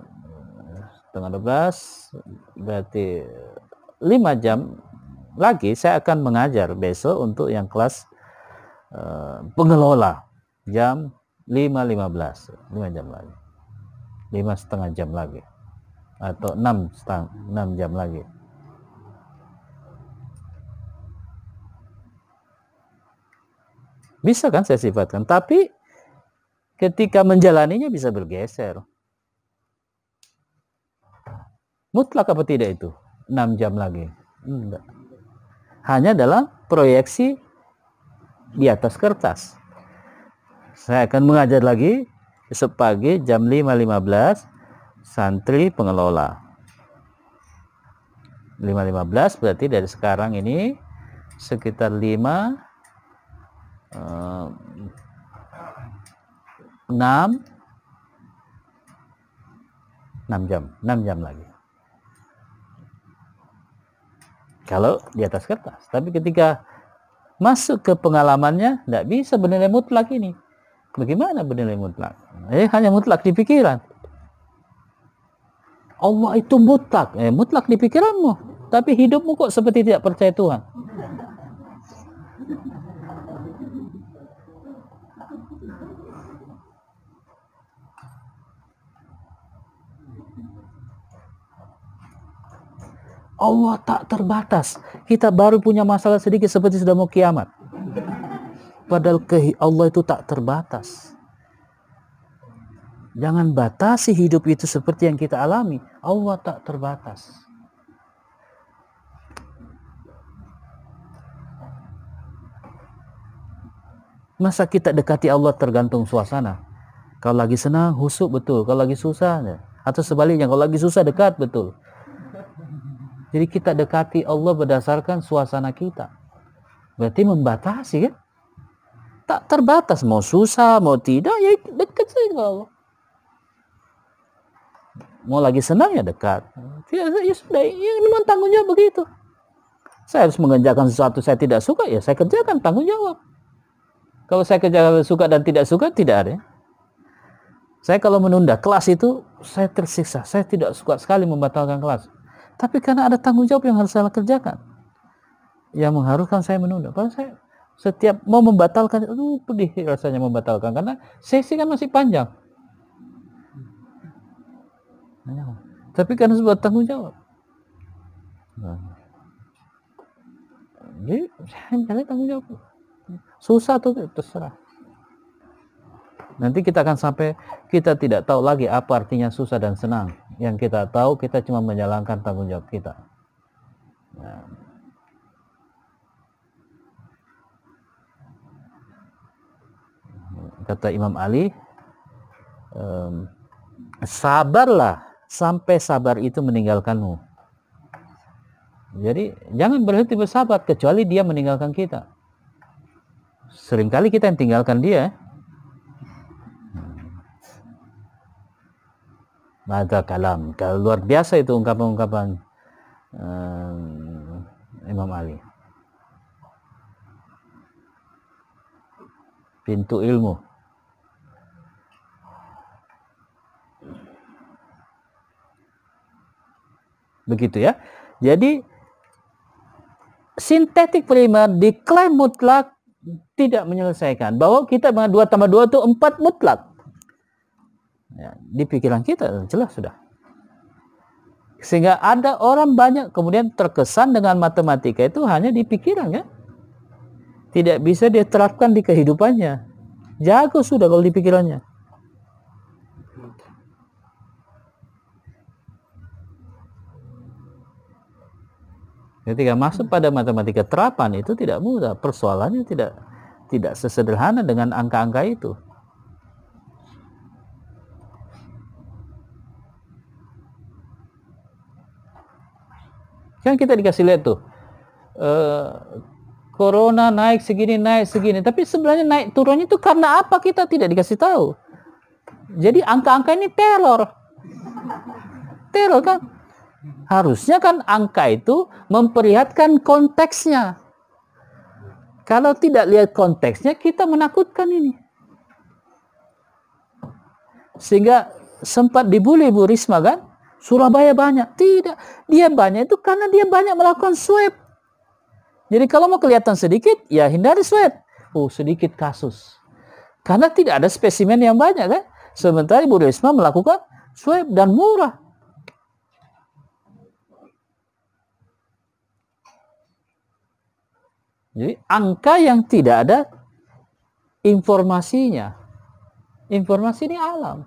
setengah belas berarti lima jam lagi saya akan mengajar besok untuk yang kelas eh, pengelola jam lima belas lima jam lagi lima setengah jam lagi atau enam setengah jam lagi Bisa kan saya sifatkan, tapi ketika menjalaninya bisa bergeser. Mutlak apa tidak itu? 6 jam lagi. Enggak. Hanya dalam proyeksi di atas kertas. Saya akan mengajar lagi besok pagi jam 5.15 santri pengelola. 5.15 berarti dari sekarang ini sekitar 5 6 ehm, 6 jam 6 jam lagi kalau di atas kertas tapi ketika masuk ke pengalamannya tidak bisa bernilai mutlak ini bagaimana bernilai mutlak eh hanya mutlak di pikiran Allah itu mutlak eh mutlak di pikiranmu tapi hidupmu kok seperti tidak percaya Tuhan Allah tak terbatas. Kita baru punya masalah sedikit seperti sudah mau kiamat. Padahal Allah itu tak terbatas. Jangan batasi hidup itu seperti yang kita alami. Allah tak terbatas. Masa kita dekati Allah tergantung suasana? Kalau lagi senang, husuk betul. Kalau lagi susah, ya. atau sebaliknya, kalau lagi susah dekat betul. Jadi kita dekati Allah berdasarkan suasana kita. Berarti membatasi kan? Tak terbatas mau susah mau tidak ya dekat saja Allah. Mau lagi senang ya dekat. Tidak ya, ya sudah ya memang tanggung jawab begitu. Saya harus mengerjakan sesuatu saya tidak suka ya saya kerjakan tanggung jawab. Kalau saya kerjakan suka dan tidak suka tidak ada. Saya kalau menunda kelas itu saya tersiksa. Saya tidak suka sekali membatalkan kelas tapi karena ada tanggung jawab yang harus saya kerjakan. Yang mengharuskan saya menunda. Kalau saya setiap mau membatalkan, itu pedih rasanya membatalkan. Karena sesi kan masih panjang. tapi karena sebuah tanggung jawab. Nah. Jadi, saya tanggung jawab. Susah tuh terserah. Nanti kita akan sampai kita tidak tahu lagi apa artinya susah dan senang. Yang kita tahu kita cuma menjalankan tanggung jawab kita. Nah. Kata Imam Ali, um, sabarlah sampai sabar itu meninggalkanmu. Jadi jangan berhenti bersabar kecuali dia meninggalkan kita. Seringkali kita yang tinggalkan dia. Mada kalam. Kalau luar biasa itu ungkapan-ungkapan uh, Imam Ali. Pintu ilmu. Begitu ya. Jadi sintetik primer diklaim mutlak tidak menyelesaikan. Bahwa kita dua tambah dua itu empat mutlak. Ya, di pikiran kita jelas sudah. Sehingga ada orang banyak kemudian terkesan dengan matematika itu hanya di pikiran ya. Tidak bisa diterapkan di kehidupannya. Jago sudah kalau di pikirannya. Ketika masuk pada matematika terapan itu tidak mudah. Persoalannya tidak tidak sesederhana dengan angka-angka itu. Kan kita dikasih lihat tuh. Uh, corona naik segini, naik segini. Tapi sebenarnya naik turunnya itu karena apa kita tidak dikasih tahu. Jadi angka-angka ini teror. Teror kan. Harusnya kan angka itu memperlihatkan konteksnya. Kalau tidak lihat konteksnya, kita menakutkan ini. Sehingga sempat dibully Bu Risma kan? Surabaya banyak. Tidak. Dia banyak itu karena dia banyak melakukan swab. Jadi kalau mau kelihatan sedikit, ya hindari swab. Oh, sedikit kasus. Karena tidak ada spesimen yang banyak kan. Sementara Ibu Risma melakukan swab dan murah. Jadi angka yang tidak ada informasinya. Informasi ini alam.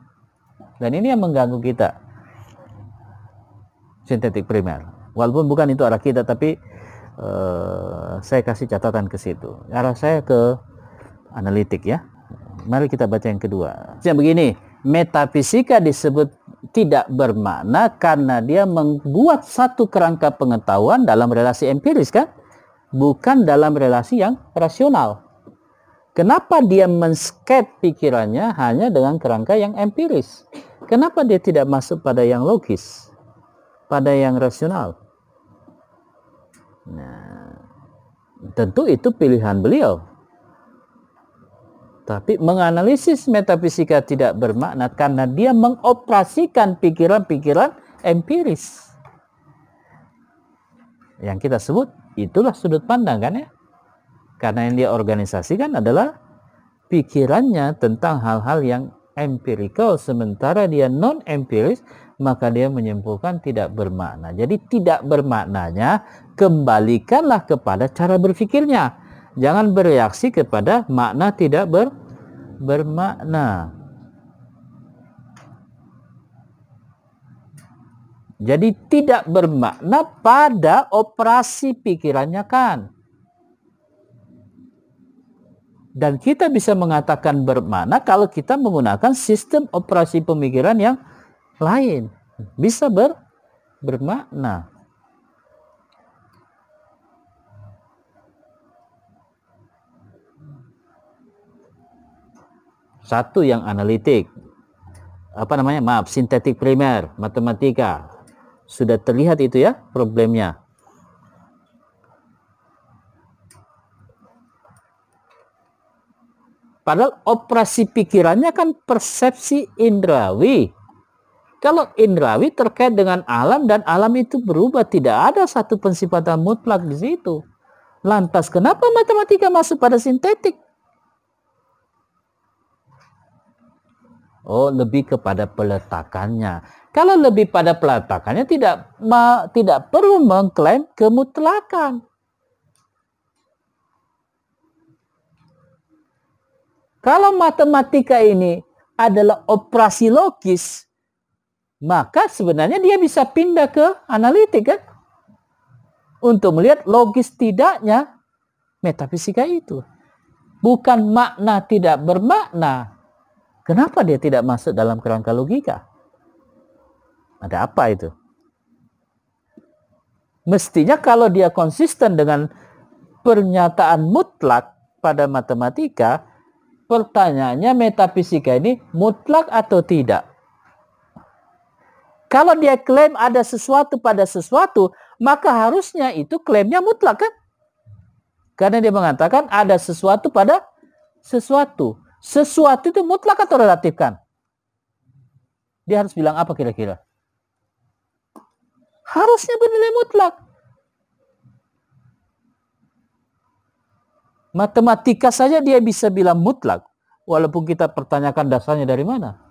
Dan ini yang mengganggu kita sintetik primer. Walaupun bukan itu arah kita, tapi uh, saya kasih catatan ke situ. Arah saya ke analitik ya. Mari kita baca yang kedua. Yang begini, metafisika disebut tidak bermakna karena dia membuat satu kerangka pengetahuan dalam relasi empiris kan? Bukan dalam relasi yang rasional. Kenapa dia mensket pikirannya hanya dengan kerangka yang empiris? Kenapa dia tidak masuk pada yang logis? pada yang rasional. Nah, tentu itu pilihan beliau. Tapi menganalisis metafisika tidak bermakna karena dia mengoperasikan pikiran-pikiran empiris. Yang kita sebut itulah sudut pandang kan ya. Karena yang dia organisasikan adalah pikirannya tentang hal-hal yang empirikal sementara dia non empiris maka dia menyimpulkan tidak bermakna. Jadi tidak bermaknanya kembalikanlah kepada cara berpikirnya. Jangan bereaksi kepada makna tidak ber, bermakna. Jadi tidak bermakna pada operasi pikirannya kan. Dan kita bisa mengatakan bermakna kalau kita menggunakan sistem operasi pemikiran yang lain. Bisa ber bermakna. Satu yang analitik. Apa namanya? Maaf, sintetik primer, matematika. Sudah terlihat itu ya problemnya. Padahal operasi pikirannya kan persepsi indrawi. Kalau indrawi terkait dengan alam dan alam itu berubah, tidak ada satu pensifatan mutlak di situ. Lantas kenapa matematika masuk pada sintetik? Oh, lebih kepada peletakannya. Kalau lebih pada peletakannya tidak ma, tidak perlu mengklaim kemutlakan. Kalau matematika ini adalah operasi logis, maka sebenarnya dia bisa pindah ke analitik kan untuk melihat logis tidaknya metafisika itu bukan makna tidak bermakna kenapa dia tidak masuk dalam kerangka logika ada apa itu mestinya kalau dia konsisten dengan pernyataan mutlak pada matematika pertanyaannya metafisika ini mutlak atau tidak kalau dia klaim ada sesuatu pada sesuatu, maka harusnya itu klaimnya mutlak kan? Karena dia mengatakan ada sesuatu pada sesuatu. Sesuatu itu mutlak atau relatif kan? Dia harus bilang apa kira-kira? Harusnya bernilai mutlak. Matematika saja dia bisa bilang mutlak. Walaupun kita pertanyakan dasarnya dari mana.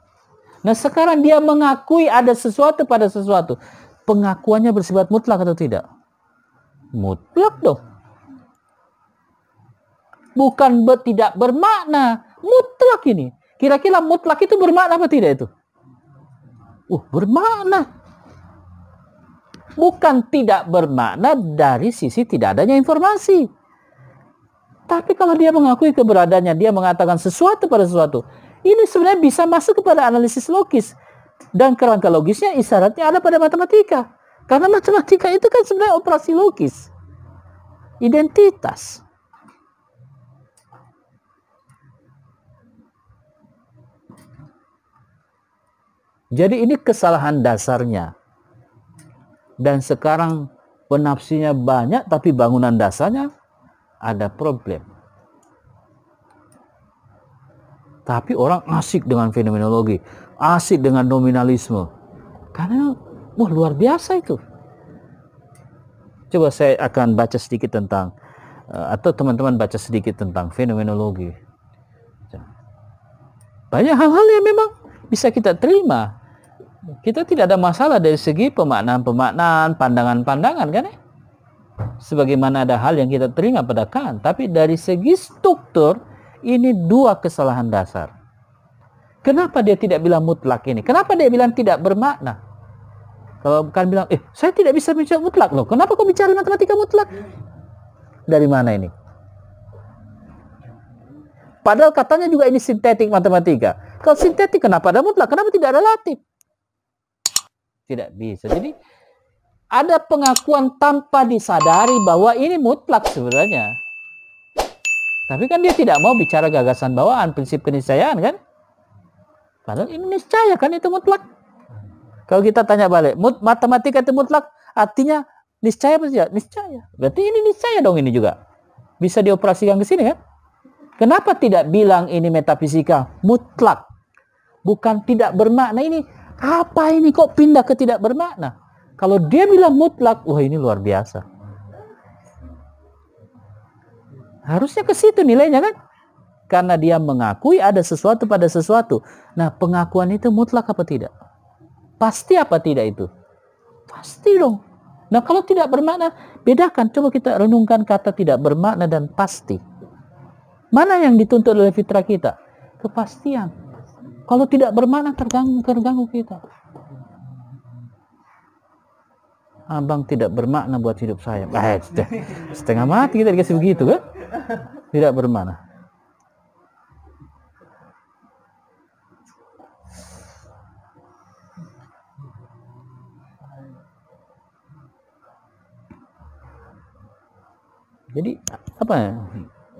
Nah sekarang dia mengakui ada sesuatu pada sesuatu. Pengakuannya bersifat mutlak atau tidak? Mutlak dong. Bukan ber, tidak bermakna. Mutlak ini. Kira-kira mutlak itu bermakna apa tidak itu? Uh, bermakna. Bukan tidak bermakna dari sisi tidak adanya informasi. Tapi kalau dia mengakui keberadaannya, dia mengatakan sesuatu pada sesuatu, ini sebenarnya bisa masuk kepada analisis logis. Dan kerangka logisnya isyaratnya ada pada matematika. Karena matematika itu kan sebenarnya operasi logis. Identitas. Jadi ini kesalahan dasarnya. Dan sekarang penafsinya banyak tapi bangunan dasarnya ada problem. Tapi orang asik dengan fenomenologi, asik dengan nominalisme. Karena wah luar biasa itu. Coba saya akan baca sedikit tentang eh, atau teman-teman baca sedikit tentang fenomenologi. Banyak hal-hal yang memang bisa kita terima. Kita tidak ada masalah dari segi pemaknaan-pemaknaan, pandangan-pandangan kan ya? Sebagaimana ada hal yang kita terima pada kan, tapi dari segi struktur ini dua kesalahan dasar. Kenapa dia tidak bilang mutlak ini? Kenapa dia bilang tidak bermakna? Kalau bukan bilang, eh saya tidak bisa bicara mutlak loh. Kenapa kau bicara matematika mutlak? Dari mana ini? Padahal katanya juga ini sintetik matematika. Kalau sintetik kenapa ada mutlak? Kenapa tidak ada relatif? Tidak bisa. Jadi ada pengakuan tanpa disadari bahwa ini mutlak sebenarnya. Tapi kan dia tidak mau bicara gagasan bawaan, prinsip keniscayaan kan? Padahal ini niscaya kan itu mutlak. Kalau kita tanya balik, mut, matematika itu mutlak artinya niscaya apa ya, Niscaya. Berarti ini niscaya dong ini juga. Bisa dioperasikan ke sini kan? Kenapa tidak bilang ini metafisika mutlak? Bukan tidak bermakna ini. Apa ini kok pindah ke tidak bermakna? Kalau dia bilang mutlak, wah ini luar biasa. Harusnya ke situ nilainya kan? Karena dia mengakui ada sesuatu pada sesuatu. Nah, pengakuan itu mutlak apa tidak? Pasti apa tidak itu? Pasti dong. Nah, kalau tidak bermakna, bedakan. Coba kita renungkan kata tidak bermakna dan pasti. Mana yang dituntut oleh fitrah kita? Kepastian. Kalau tidak bermakna, terganggu, terganggu kita. Abang tidak bermakna buat hidup saya. Eh, setengah mati kita dikasih begitu kan? Tidak bermana Jadi apa ya?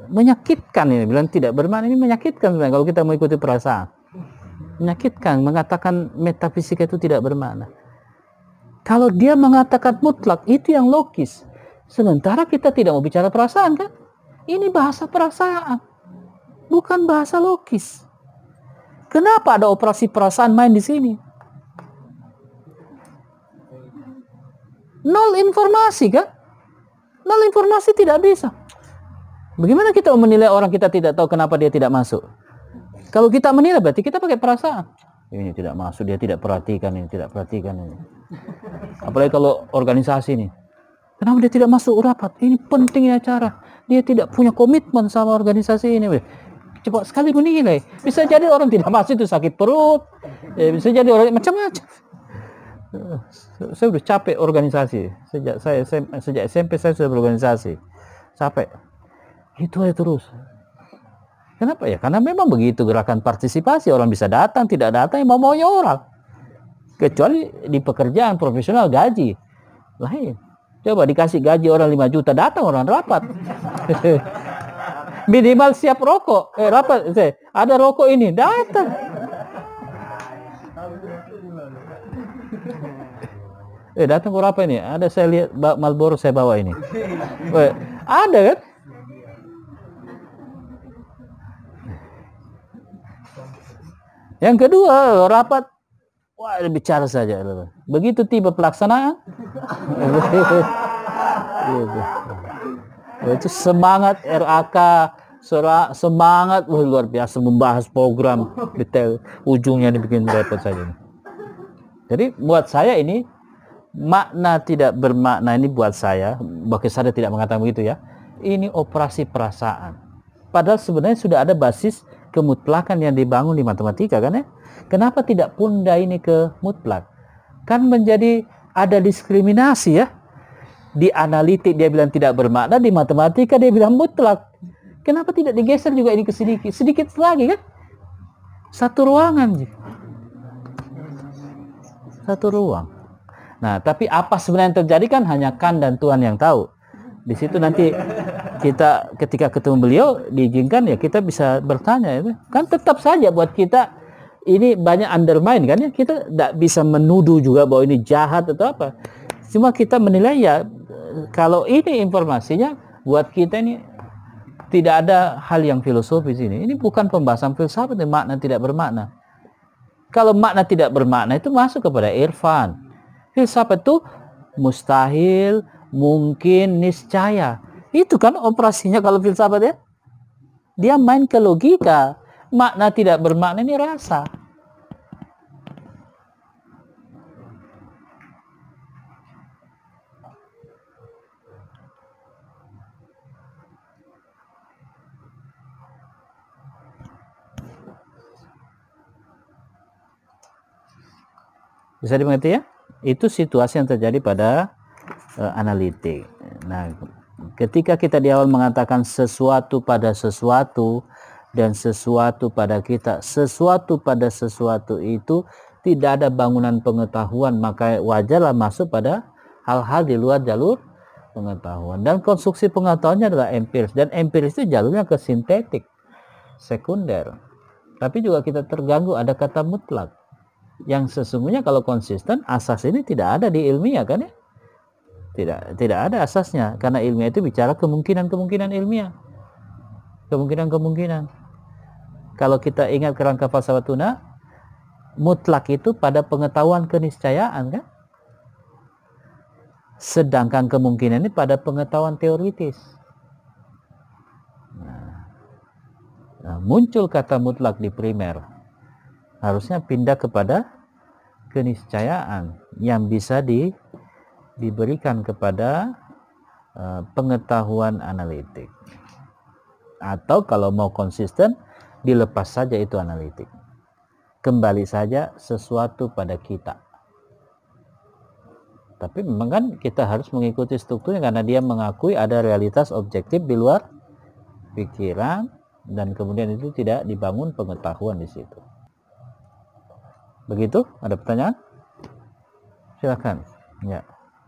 Menyakitkan ini bilang tidak bermana ini menyakitkan sebenarnya kalau kita mengikuti perasaan. Menyakitkan mengatakan metafisika itu tidak bermana Kalau dia mengatakan mutlak itu yang logis. Sementara kita tidak mau bicara perasaan kan? Ini bahasa perasaan, bukan bahasa logis. Kenapa ada operasi perasaan main di sini? Nol informasi kan? Nol informasi tidak bisa. Bagaimana kita menilai orang kita tidak tahu kenapa dia tidak masuk? Kalau kita menilai berarti kita pakai perasaan. Ini tidak masuk, dia tidak perhatikan ini, tidak perhatikan ini. Apalagi kalau organisasi ini. Kenapa dia tidak masuk rapat? Ini pentingnya acara dia tidak punya komitmen sama organisasi ini cepat sekali menilai bisa jadi orang tidak masuk itu sakit perut ya, bisa jadi orang macam-macam eh, saya sudah capek organisasi sejak saya sejak SMP saya sudah berorganisasi capek itu aja terus kenapa ya karena memang begitu gerakan partisipasi orang bisa datang tidak datang yang mau maunya orang kecuali di pekerjaan profesional gaji lain Coba dikasih gaji orang 5 juta, datang orang rapat. Minimal siap rokok. Eh, rapat, eh, ada rokok ini, datang. Eh, datang berapa ini? Ada saya lihat Malboro saya bawa ini. Eh, ada kan? Yang kedua, rapat Wah, bicara saja. Begitu tiba pelaksanaan, itu semangat RAK, semangat wah luar biasa membahas program detail. Ujungnya dibikin repot saja. Jadi buat saya ini makna tidak bermakna ini buat saya, bagi saya tidak mengatakan begitu ya. Ini operasi perasaan. Padahal sebenarnya sudah ada basis kemutlakan yang dibangun di matematika kan ya. Kenapa tidak punda ini ke mutlak? Kan menjadi ada diskriminasi ya. Di analitik dia bilang tidak bermakna, di matematika dia bilang mutlak. Kenapa tidak digeser juga ini ke sedikit? Sedikit lagi kan? Satu ruangan. Satu ruang. Nah, tapi apa sebenarnya yang terjadi kan hanya kan dan Tuhan yang tahu. Di situ nanti kita ketika ketemu beliau diizinkan ya kita bisa bertanya itu ya. kan tetap saja buat kita ini banyak undermine kan ya kita tidak bisa menuduh juga bahwa ini jahat atau apa cuma kita menilai ya kalau ini informasinya buat kita ini tidak ada hal yang filosofis ini ini bukan pembahasan filsafat ini makna tidak bermakna kalau makna tidak bermakna itu masuk kepada irfan filsafat itu mustahil mungkin niscaya itu kan operasinya kalau filsafat ya. Dia main ke logika. Makna tidak bermakna ini rasa. Bisa dimengerti ya? Itu situasi yang terjadi pada uh, analitik. Nah, Ketika kita di awal mengatakan sesuatu pada sesuatu dan sesuatu pada kita, sesuatu pada sesuatu itu tidak ada bangunan pengetahuan, maka wajarlah masuk pada hal-hal di luar jalur pengetahuan. Dan konstruksi pengetahuannya adalah empiris. Dan empiris itu jalurnya ke sintetik, sekunder. Tapi juga kita terganggu ada kata mutlak. Yang sesungguhnya kalau konsisten, asas ini tidak ada di ilmiah kan ya tidak tidak ada asasnya karena ilmiah itu bicara kemungkinan-kemungkinan ilmiah kemungkinan-kemungkinan kalau kita ingat kerangka falsafatuna mutlak itu pada pengetahuan keniscayaan kan sedangkan kemungkinan ini pada pengetahuan teoritis nah, nah muncul kata mutlak di primer harusnya pindah kepada keniscayaan yang bisa di diberikan kepada uh, pengetahuan analitik. Atau kalau mau konsisten, dilepas saja itu analitik. Kembali saja sesuatu pada kita. Tapi memang kan kita harus mengikuti strukturnya karena dia mengakui ada realitas objektif di luar pikiran dan kemudian itu tidak dibangun pengetahuan di situ. Begitu? Ada pertanyaan? Silakan. Ya.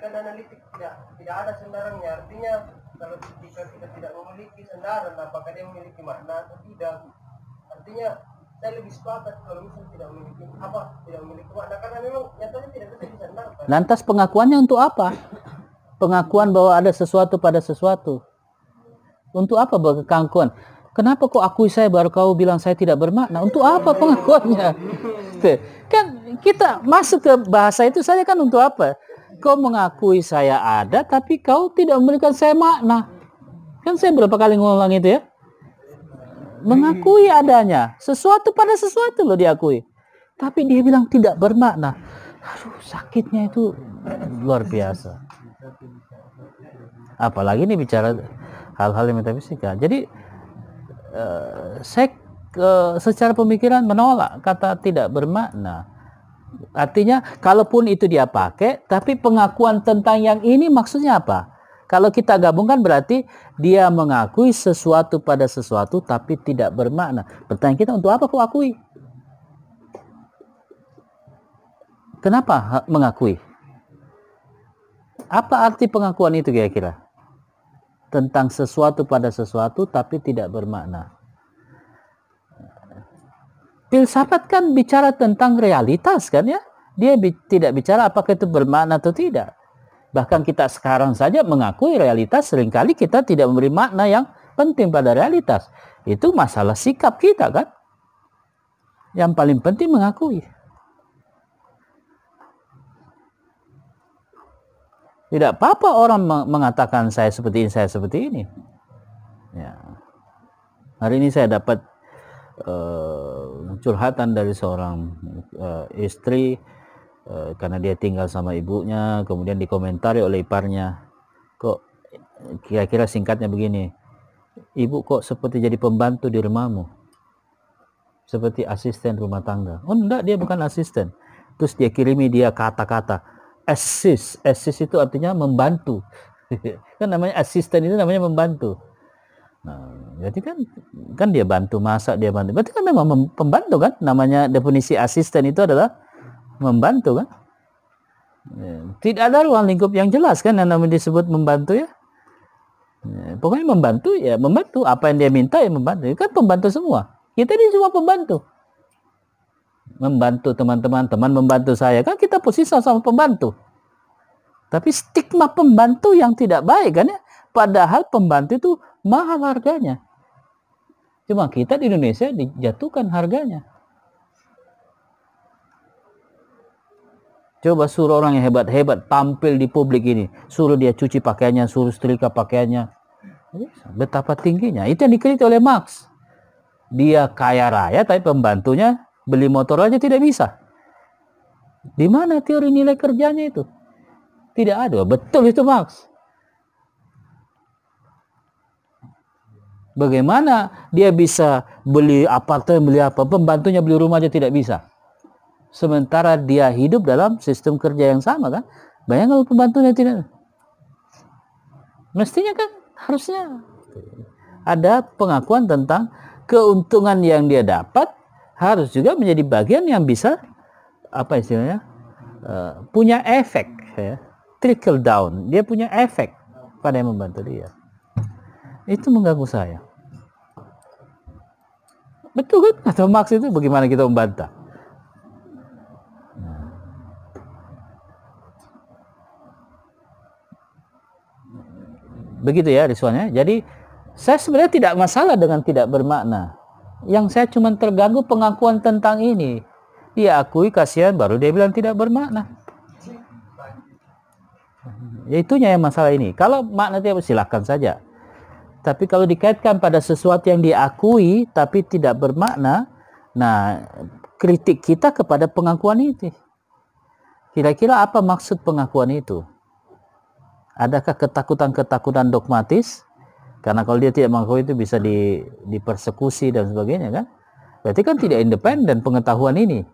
pendidikan analitik tidak tidak ada sandarannya artinya kalau jika kita tidak memiliki sandaran apakah dia memiliki makna atau tidak artinya saya lebih sepakat kalau misalnya tidak memiliki apa tidak memiliki makna karena memang nyatanya tidak bisa disandarkan lantas pengakuannya untuk apa pengakuan bahwa ada sesuatu pada sesuatu untuk apa berkekangkuan? kenapa kok akui saya baru kau bilang saya tidak bermakna untuk apa pengakuannya kan kita masuk ke bahasa itu saja kan untuk apa Kau mengakui saya ada, tapi kau tidak memberikan saya makna. Kan saya berapa kali ngulang itu ya? Mengakui adanya. Sesuatu pada sesuatu loh diakui. Tapi dia bilang tidak bermakna. Aduh, sakitnya itu luar biasa. Apalagi ini bicara hal-hal yang metafisika. Jadi, uh, saya uh, secara pemikiran menolak kata tidak bermakna Artinya, kalaupun itu dia pakai, tapi pengakuan tentang yang ini maksudnya apa? Kalau kita gabungkan berarti dia mengakui sesuatu pada sesuatu tapi tidak bermakna. Pertanyaan kita untuk apa kau akui? Kenapa mengakui? Apa arti pengakuan itu kira-kira? Tentang sesuatu pada sesuatu tapi tidak bermakna filsafat kan bicara tentang realitas kan ya. Dia bi tidak bicara apakah itu bermakna atau tidak. Bahkan kita sekarang saja mengakui realitas seringkali kita tidak memberi makna yang penting pada realitas. Itu masalah sikap kita kan. Yang paling penting mengakui. Tidak apa-apa orang mengatakan saya seperti ini, saya seperti ini. Ya. Hari ini saya dapat uh, curhatan dari seorang uh, istri uh, karena dia tinggal sama ibunya, kemudian dikomentari oleh iparnya, kok kira-kira singkatnya begini, ibu kok seperti jadi pembantu di rumahmu, seperti asisten rumah tangga. Oh enggak, dia bukan asisten. Terus dia kirimi dia kata-kata, assist, assist itu artinya membantu. kan namanya asisten itu namanya membantu Nah, jadi kan kan dia bantu masak, dia bantu. Berarti kan memang pembantu kan? Namanya definisi asisten itu adalah membantu kan? Ya, tidak ada ruang lingkup yang jelas kan yang namanya disebut membantu ya. ya pokoknya membantu ya membantu. Apa yang dia minta ya membantu. Kan pembantu semua. Kita ini semua pembantu. Membantu teman-teman, teman membantu saya. Kan kita posisi sama-sama pembantu. Tapi stigma pembantu yang tidak baik kan ya. Padahal pembantu itu mahal harganya. Cuma kita di Indonesia dijatuhkan harganya. Coba suruh orang yang hebat-hebat tampil di publik ini. Suruh dia cuci pakaiannya, suruh setrika pakaiannya. Ya, betapa tingginya. Itu yang dikritik oleh Marx. Dia kaya raya tapi pembantunya beli motor aja tidak bisa. Di mana teori nilai kerjanya itu? Tidak ada. Betul itu Marx. Bagaimana dia bisa beli apartemen, beli apa? Pembantunya beli rumah aja tidak bisa. Sementara dia hidup dalam sistem kerja yang sama kan? Bayangkan pembantunya tidak. Mestinya kan harusnya ada pengakuan tentang keuntungan yang dia dapat harus juga menjadi bagian yang bisa apa istilahnya uh, punya efek ya. trickle down dia punya efek pada yang membantu dia itu mengganggu saya. Betul kan? Kata Marx itu bagaimana kita membantah? Begitu ya riswannya. Jadi saya sebenarnya tidak masalah dengan tidak bermakna. Yang saya cuma terganggu pengakuan tentang ini. Dia akui kasihan baru dia bilang tidak bermakna. Ya itunya yang masalah ini. Kalau makna tiap silahkan saja tapi kalau dikaitkan pada sesuatu yang diakui tapi tidak bermakna, nah kritik kita kepada pengakuan itu. Kira-kira apa maksud pengakuan itu? Adakah ketakutan-ketakutan dogmatis? Karena kalau dia tidak mengakui itu bisa di, dipersekusi dan sebagainya kan? Berarti kan tidak independen pengetahuan ini.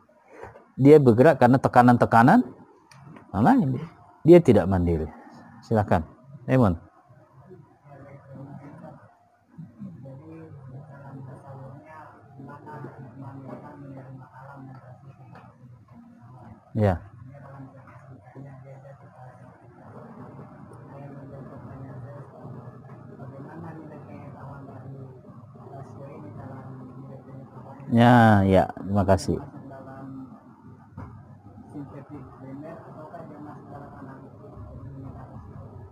Dia bergerak karena tekanan-tekanan nah, lain. Dia tidak mandiri. Silakan. Emon. ya Ya, ya, terima kasih.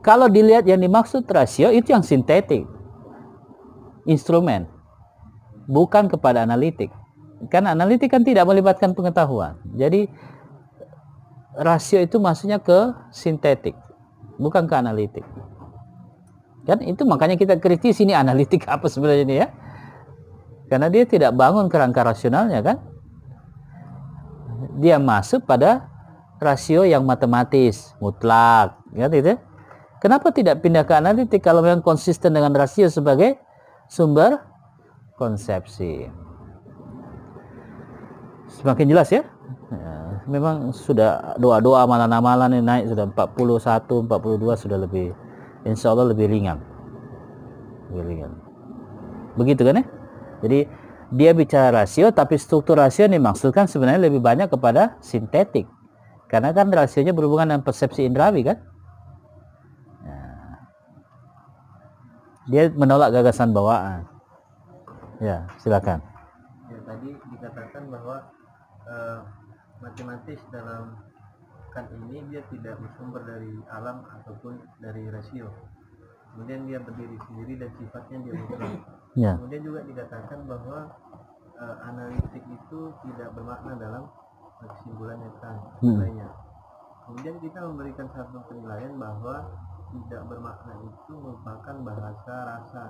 Kalau dilihat yang dimaksud rasio itu yang sintetik. Instrumen. Bukan kepada analitik. Karena analitik kan tidak melibatkan pengetahuan. Jadi rasio itu maksudnya ke sintetik, bukan ke analitik. Kan itu makanya kita kritis ini analitik apa sebenarnya ini ya. Karena dia tidak bangun kerangka rasionalnya kan. Dia masuk pada rasio yang matematis, mutlak, kan itu. Ya? Kenapa tidak pindah ke analitik kalau memang konsisten dengan rasio sebagai sumber konsepsi? Semakin jelas ya. Nah, memang sudah doa-doa amalan-amalan ini naik sudah 41 42 sudah lebih insya Allah lebih ringan lebih ringan begitu kan ya jadi dia bicara rasio tapi struktur rasio ini maksudkan sebenarnya lebih banyak kepada sintetik karena kan rasionya berhubungan dengan persepsi indrawi kan nah. dia menolak gagasan bawaan ya silakan ya, tadi dikatakan bahwa eh, matematis dalam kan ini dia tidak bersumber dari alam ataupun dari rasio kemudian dia berdiri sendiri dan sifatnya dia mutlak yeah. Ya. kemudian juga dikatakan bahwa e, analitik itu tidak bermakna dalam kesimpulan yang hmm. lainnya kemudian kita memberikan satu penilaian bahwa tidak bermakna itu merupakan bahasa rasa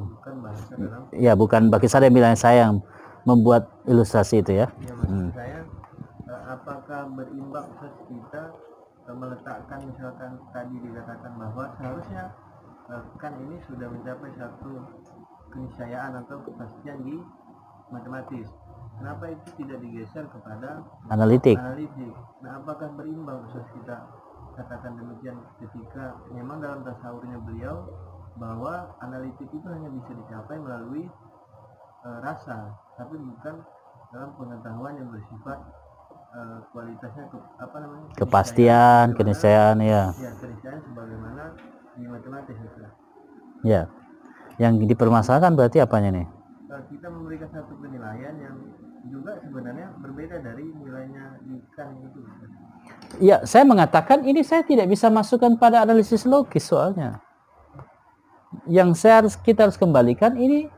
bukan bahasa dalam ya bukan bagi saya yang bilang saya yang membuat ilustrasi itu ya, ya hmm. saya apakah berimbang ke kita eh, meletakkan misalkan tadi dikatakan bahwa seharusnya eh, kan ini sudah mencapai satu keniscayaan atau kepastian di matematis. Kenapa itu tidak digeser kepada analitik? analitik? Nah, apakah berimbang khusus kita katakan demikian ketika memang dalam tasawurnya beliau bahwa analitik itu hanya bisa dicapai melalui e, rasa, tapi bukan dalam pengetahuan yang bersifat Eh, kualitasnya ke, apa namanya kepastian keniscayaan ya ya keniscayaan sebagaimana di matematis itu ya yang dipermasalahkan berarti apanya nih eh, kita memberikan satu penilaian yang juga sebenarnya berbeda dari nilainya ikan itu ya saya mengatakan ini saya tidak bisa masukkan pada analisis logis soalnya yang saya harus kita harus kembalikan ini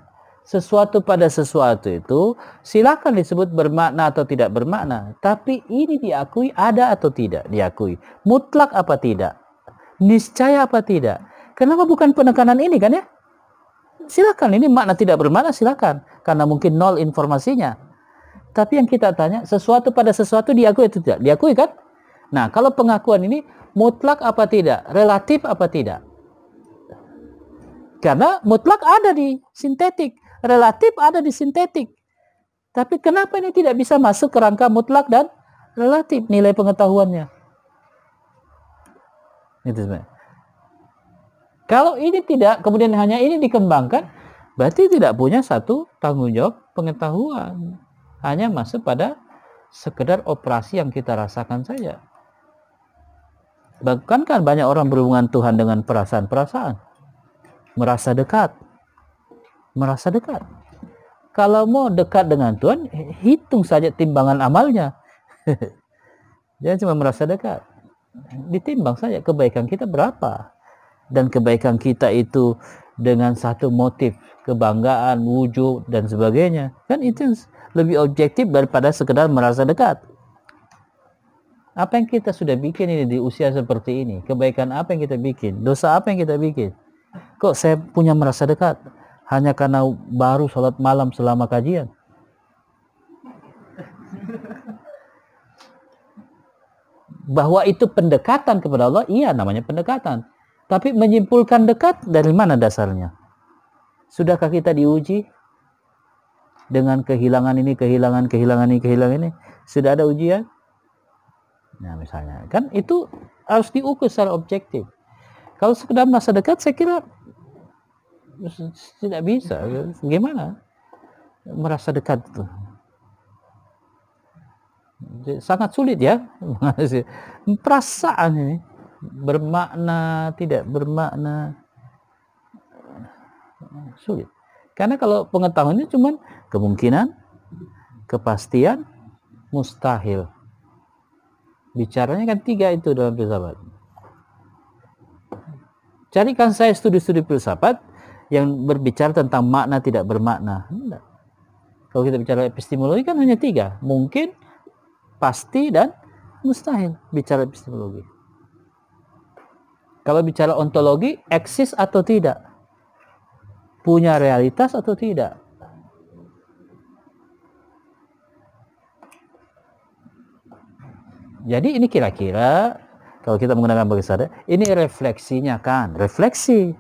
sesuatu pada sesuatu itu silakan disebut bermakna atau tidak bermakna tapi ini diakui ada atau tidak diakui mutlak apa tidak niscaya apa tidak kenapa bukan penekanan ini kan ya silakan ini makna tidak bermakna silakan karena mungkin nol informasinya tapi yang kita tanya sesuatu pada sesuatu diakui atau tidak diakui kan nah kalau pengakuan ini mutlak apa tidak relatif apa tidak karena mutlak ada di sintetik relatif ada di sintetik. Tapi kenapa ini tidak bisa masuk ke rangka mutlak dan relatif nilai pengetahuannya? Itu sebenarnya. Kalau ini tidak, kemudian hanya ini dikembangkan, berarti tidak punya satu tanggung jawab pengetahuan. Hanya masuk pada sekedar operasi yang kita rasakan saja. Bahkan kan banyak orang berhubungan Tuhan dengan perasaan-perasaan. Merasa dekat merasa dekat. Kalau mau dekat dengan Tuhan, hitung saja timbangan amalnya. Jangan cuma merasa dekat. Ditimbang saja kebaikan kita berapa. Dan kebaikan kita itu dengan satu motif kebanggaan, wujud dan sebagainya. Kan itu lebih objektif daripada sekedar merasa dekat apa yang kita sudah bikin ini di usia seperti ini, kebaikan apa yang kita bikin, dosa apa yang kita bikin, kok saya punya merasa dekat, hanya karena baru sholat malam selama kajian. Bahwa itu pendekatan kepada Allah, iya namanya pendekatan. Tapi menyimpulkan dekat dari mana dasarnya? Sudahkah kita diuji dengan kehilangan ini, kehilangan, kehilangan ini, kehilangan ini? Sudah ada ujian? Nah misalnya, kan itu harus diukur secara objektif. Kalau sekedar masa dekat, saya kira tidak bisa gimana merasa dekat itu sangat sulit ya perasaan ini bermakna tidak bermakna sulit karena kalau pengetahuannya cuman kemungkinan kepastian mustahil bicaranya kan tiga itu dalam filsafat carikan saya studi-studi filsafat yang berbicara tentang makna tidak bermakna. Tidak. Kalau kita bicara epistemologi kan hanya tiga, mungkin, pasti, dan mustahil bicara epistemologi. Kalau bicara ontologi, eksis atau tidak? Punya realitas atau tidak? Jadi ini kira-kira kalau kita menggunakan bahasa ini refleksinya kan, refleksi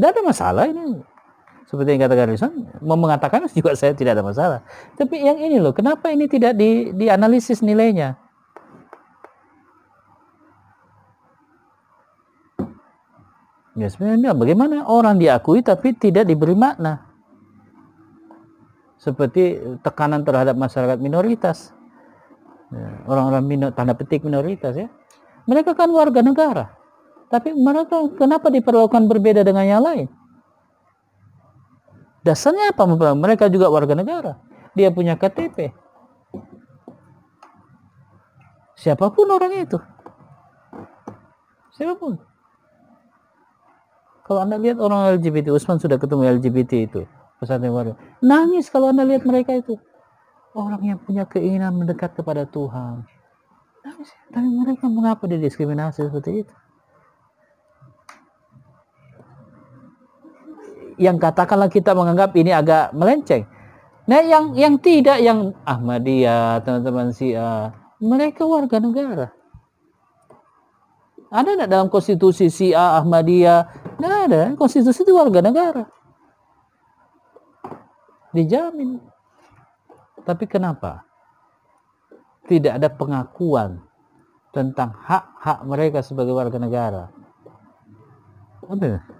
Tidak ada masalah ini. Seperti yang katakan Rizwan, mau mengatakan juga saya tidak ada masalah. Tapi yang ini loh, kenapa ini tidak di, dianalisis nilainya? Ya sebenarnya bagaimana orang diakui tapi tidak diberi makna. Seperti tekanan terhadap masyarakat minoritas. Ya, orang-orang minor, tanda petik minoritas ya. Mereka kan warga negara. Tapi mereka kenapa diperlakukan berbeda dengan yang lain? Dasarnya apa? Mereka juga warga negara. Dia punya KTP. Siapapun orang itu. Siapapun. Kalau Anda lihat orang LGBT, Usman sudah ketemu LGBT itu. Pesantren baru. Nangis kalau Anda lihat mereka itu. Orang yang punya keinginan mendekat kepada Tuhan. Nangis. Tapi mereka mengapa didiskriminasi seperti itu? yang katakanlah kita menganggap ini agak melenceng. Nah, yang yang tidak yang Ahmadiyah, teman-teman uh, mereka warga negara. Ada tidak dalam konstitusi si Syiah Ahmadiyah? Tidak ada. Konstitusi itu warga negara. Dijamin. Tapi kenapa? Tidak ada pengakuan tentang hak-hak mereka sebagai warga negara. Ada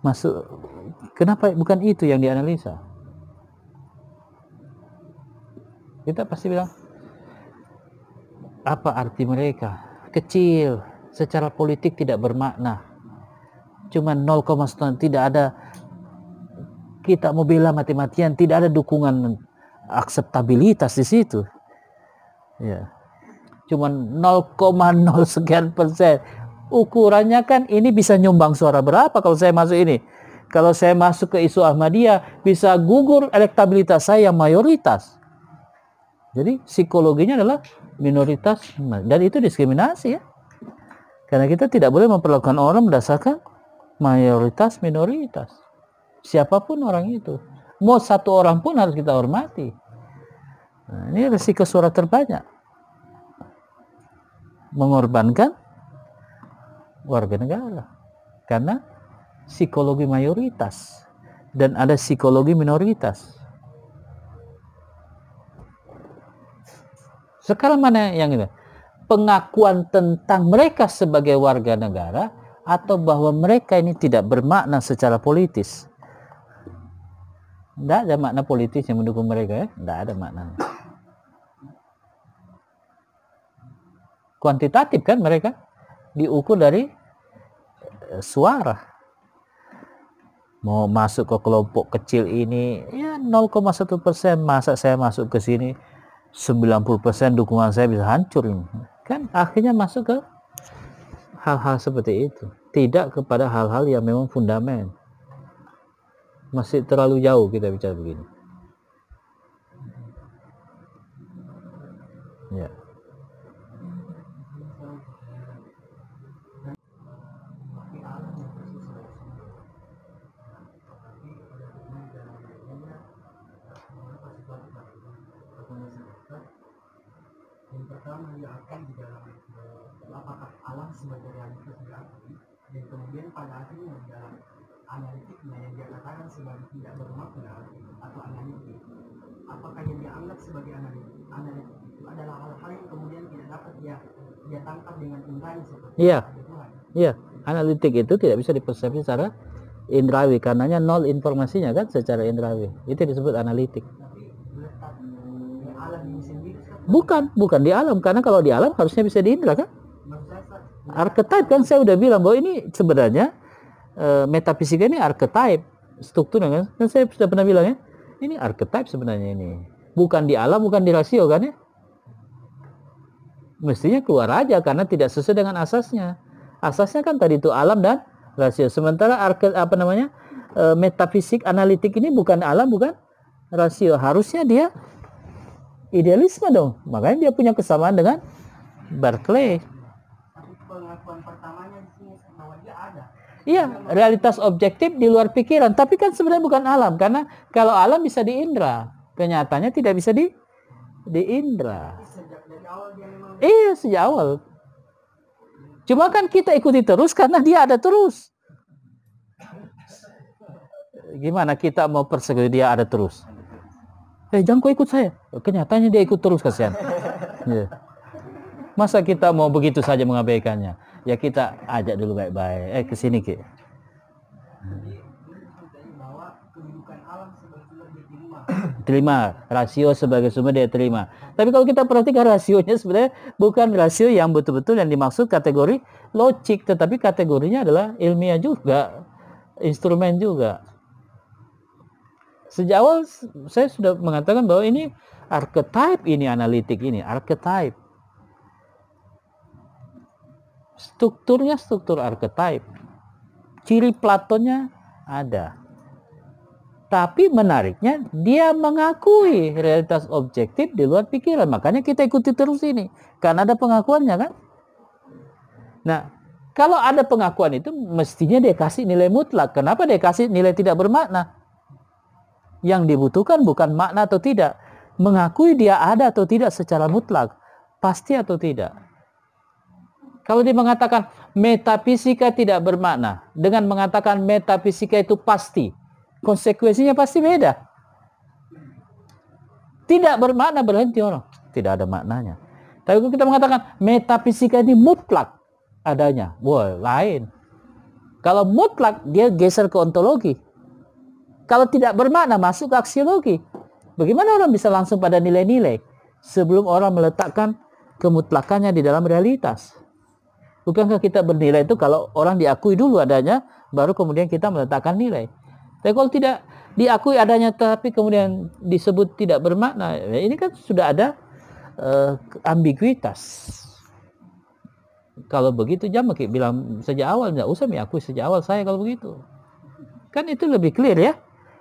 masuk kenapa bukan itu yang dianalisa kita pasti bilang apa arti mereka kecil secara politik tidak bermakna cuma 0, tidak ada kita mau bela mati-matian tidak ada dukungan akseptabilitas di situ ya cuma 0,0 sekian persen ukurannya kan ini bisa nyumbang suara berapa kalau saya masuk ini. Kalau saya masuk ke isu Ahmadiyah bisa gugur elektabilitas saya yang mayoritas. Jadi psikologinya adalah minoritas dan itu diskriminasi ya. Karena kita tidak boleh memperlakukan orang berdasarkan mayoritas minoritas. Siapapun orang itu. Mau satu orang pun harus kita hormati. Nah, ini resiko suara terbanyak. Mengorbankan warga negara karena psikologi mayoritas dan ada psikologi minoritas. Sekarang mana yang ini Pengakuan tentang mereka sebagai warga negara atau bahwa mereka ini tidak bermakna secara politis. Tidak ada makna politis yang mendukung mereka ya. Tidak ada makna. Kuantitatif kan mereka? diukur dari eh, suara mau masuk ke kelompok kecil ini ya 0,1 persen masa saya masuk ke sini 90 persen dukungan saya bisa hancur kan akhirnya masuk ke hal-hal seperti itu tidak kepada hal-hal yang memang fundament masih terlalu jauh kita bicara begini ya yeah. melihatkan di dalam eh, apakah alam sebagai realitas berarti dan kemudian pada akhirnya dalam analitiknya yang dia katakan sebagai tidak bermakna atau analitik apakah yang dianggap sebagai analitik analitik itu adalah hal-hal yang kemudian tidak dapat dia dia tangkap dengan indrawi seperti iya iya analitik itu tidak bisa dipersepsi secara indrawi karenanya nol informasinya kan secara indrawi itu disebut analitik nah, Bukan, bukan di alam. Karena kalau di alam harusnya bisa diindra kan? Archetype kan saya udah bilang bahwa ini sebenarnya e, metafisika ini archetype struktur kan? Dan saya sudah pernah bilang ya. Ini archetype sebenarnya ini. Bukan di alam, bukan di rasio kan ya? Mestinya keluar aja karena tidak sesuai dengan asasnya. Asasnya kan tadi itu alam dan rasio. Sementara arke, apa namanya? E, metafisik analitik ini bukan alam, bukan rasio. Harusnya dia idealisme dong. Makanya dia punya kesamaan dengan Berkeley. Iya, realitas objektif di luar pikiran. Tapi kan sebenarnya bukan alam, karena kalau alam bisa di indera, kenyataannya tidak bisa di di indera. Iya, sejak awal. Cuma kan kita ikuti terus karena dia ada terus. Gimana kita mau persegi dia ada terus? eh jangan kau ikut saya. Kenyataannya dia ikut terus kasihan. Yeah. Masa kita mau begitu saja mengabaikannya? Ya kita ajak dulu baik-baik. Eh ke sini Ki. terima rasio sebagai sumber dia terima tapi kalau kita perhatikan rasionya sebenarnya bukan rasio yang betul-betul yang dimaksud kategori logik tetapi kategorinya adalah ilmiah juga instrumen juga Sejak awal saya sudah mengatakan bahwa ini archetype ini analitik ini archetype. Strukturnya struktur archetype. Ciri Platonnya ada. Tapi menariknya dia mengakui realitas objektif di luar pikiran. Makanya kita ikuti terus ini. Karena ada pengakuannya kan. Nah, kalau ada pengakuan itu mestinya dia kasih nilai mutlak. Kenapa dia kasih nilai tidak bermakna? Yang dibutuhkan bukan makna atau tidak. Mengakui dia ada atau tidak secara mutlak. Pasti atau tidak. Kalau dia mengatakan metafisika tidak bermakna. Dengan mengatakan metafisika itu pasti. Konsekuensinya pasti beda. Tidak bermakna berhenti orang. Tidak ada maknanya. Tapi kita mengatakan metafisika ini mutlak adanya. Wah, lain. Kalau mutlak dia geser ke ontologi. Kalau tidak bermakna masuk ke aksiologi. Bagaimana orang bisa langsung pada nilai-nilai sebelum orang meletakkan kemutlakannya di dalam realitas? Bukankah kita bernilai itu kalau orang diakui dulu adanya, baru kemudian kita meletakkan nilai. Tapi kalau tidak diakui adanya, tapi kemudian disebut tidak bermakna, ya ini kan sudah ada uh, ambiguitas. Kalau begitu jangan bilang sejak awal, tidak usah mengakui sejak awal saya kalau begitu. Kan itu lebih clear ya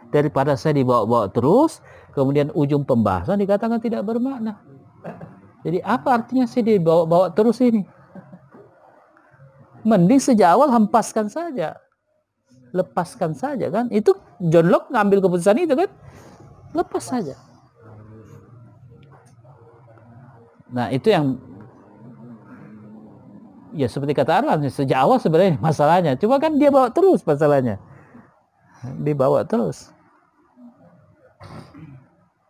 daripada saya dibawa-bawa terus kemudian ujung pembahasan dikatakan tidak bermakna jadi apa artinya saya dibawa-bawa terus ini mending sejak awal hempaskan saja lepaskan saja kan itu John Locke ngambil keputusan itu kan lepas saja nah itu yang ya seperti kata Arlan sejak awal sebenarnya masalahnya cuma kan dia bawa terus masalahnya dibawa terus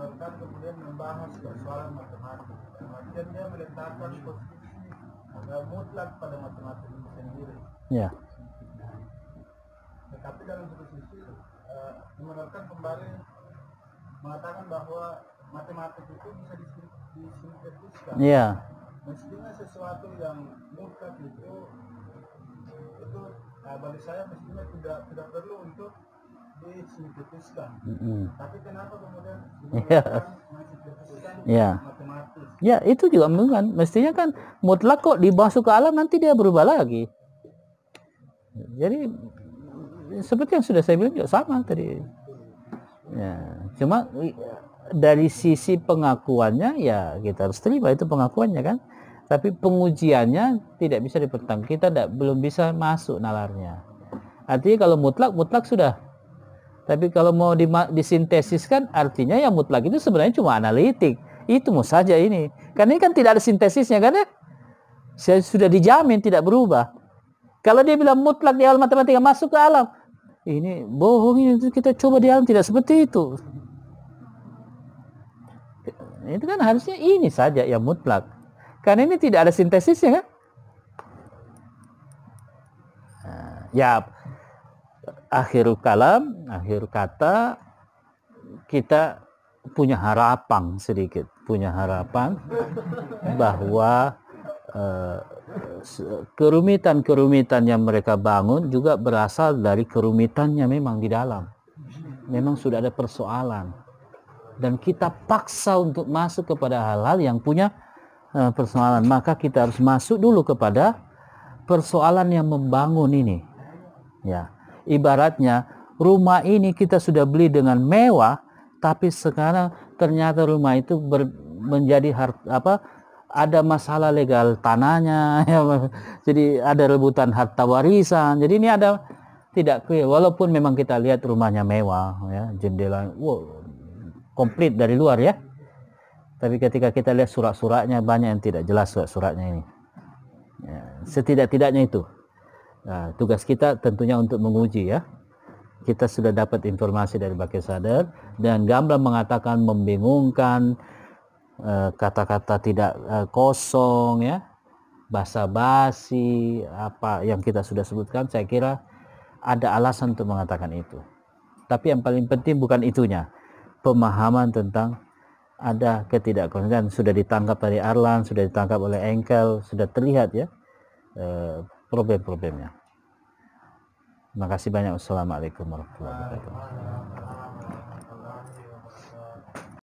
Norkan kemudian membahas persoalan matematik. Kemudian dia meletakkan posisi agar mutlak pada matematik itu sendiri. Ya. Tetapi dalam satu sisi, uh, kembali mengatakan bahwa matematik itu bisa disintetiskan. Ya. Mestinya sesuatu yang mutlak itu itu uh, bagi saya mestinya tidak tidak perlu untuk Ya. Tapi kenapa kemudian iya. iya. Ya, itu juga mungkin mestinya kan mutlak kok dibasuh ke alam nanti dia berubah lagi. Jadi seperti yang sudah saya bilang juga sama tadi. Ya, cuma dari sisi pengakuannya ya kita harus terima itu pengakuannya kan. Tapi pengujiannya tidak bisa dipertang. Kita tidak belum bisa masuk nalarnya. Artinya kalau mutlak mutlak sudah tapi kalau mau disintesiskan artinya yang mutlak itu sebenarnya cuma analitik. Itu mau saja ini. Karena ini kan tidak ada sintesisnya kan ya. saya sudah dijamin tidak berubah. Kalau dia bilang mutlak di alam matematika masuk ke alam, ini bohong itu kita coba di alam tidak seperti itu. Itu kan harusnya ini saja yang mutlak. Karena ini tidak ada sintesisnya kan? Nah, ya, akhir kalam, akhir kata kita punya harapan sedikit, punya harapan bahwa eh, kerumitan-kerumitan yang mereka bangun juga berasal dari kerumitannya memang di dalam. Memang sudah ada persoalan. Dan kita paksa untuk masuk kepada hal-hal yang punya eh, persoalan. Maka kita harus masuk dulu kepada persoalan yang membangun ini. Ya Ibaratnya rumah ini kita sudah beli dengan mewah, tapi sekarang ternyata rumah itu ber, menjadi har, apa ada masalah legal tanahnya, ya, jadi ada rebutan harta warisan. Jadi ini ada tidak clear. Walaupun memang kita lihat rumahnya mewah, ya jendela, wow, komplit dari luar ya. Tapi ketika kita lihat surat-suratnya banyak yang tidak jelas surat-suratnya ini. Ya, Setidak-tidaknya itu. Nah, tugas kita tentunya untuk menguji ya. Kita sudah dapat informasi dari Baki Sadar dan gamblang mengatakan membingungkan eh, kata-kata uh, tidak uh, kosong ya, basa-basi apa yang kita sudah sebutkan saya kira ada alasan untuk mengatakan itu. Tapi yang paling penting bukan itunya. Pemahaman tentang ada ketidakkonsisten sudah ditangkap dari Arlan, sudah ditangkap oleh Engkel, sudah terlihat ya. Eh, problem-problemnya. Terima kasih banyak. Wassalamualaikum warahmatullahi wabarakatuh.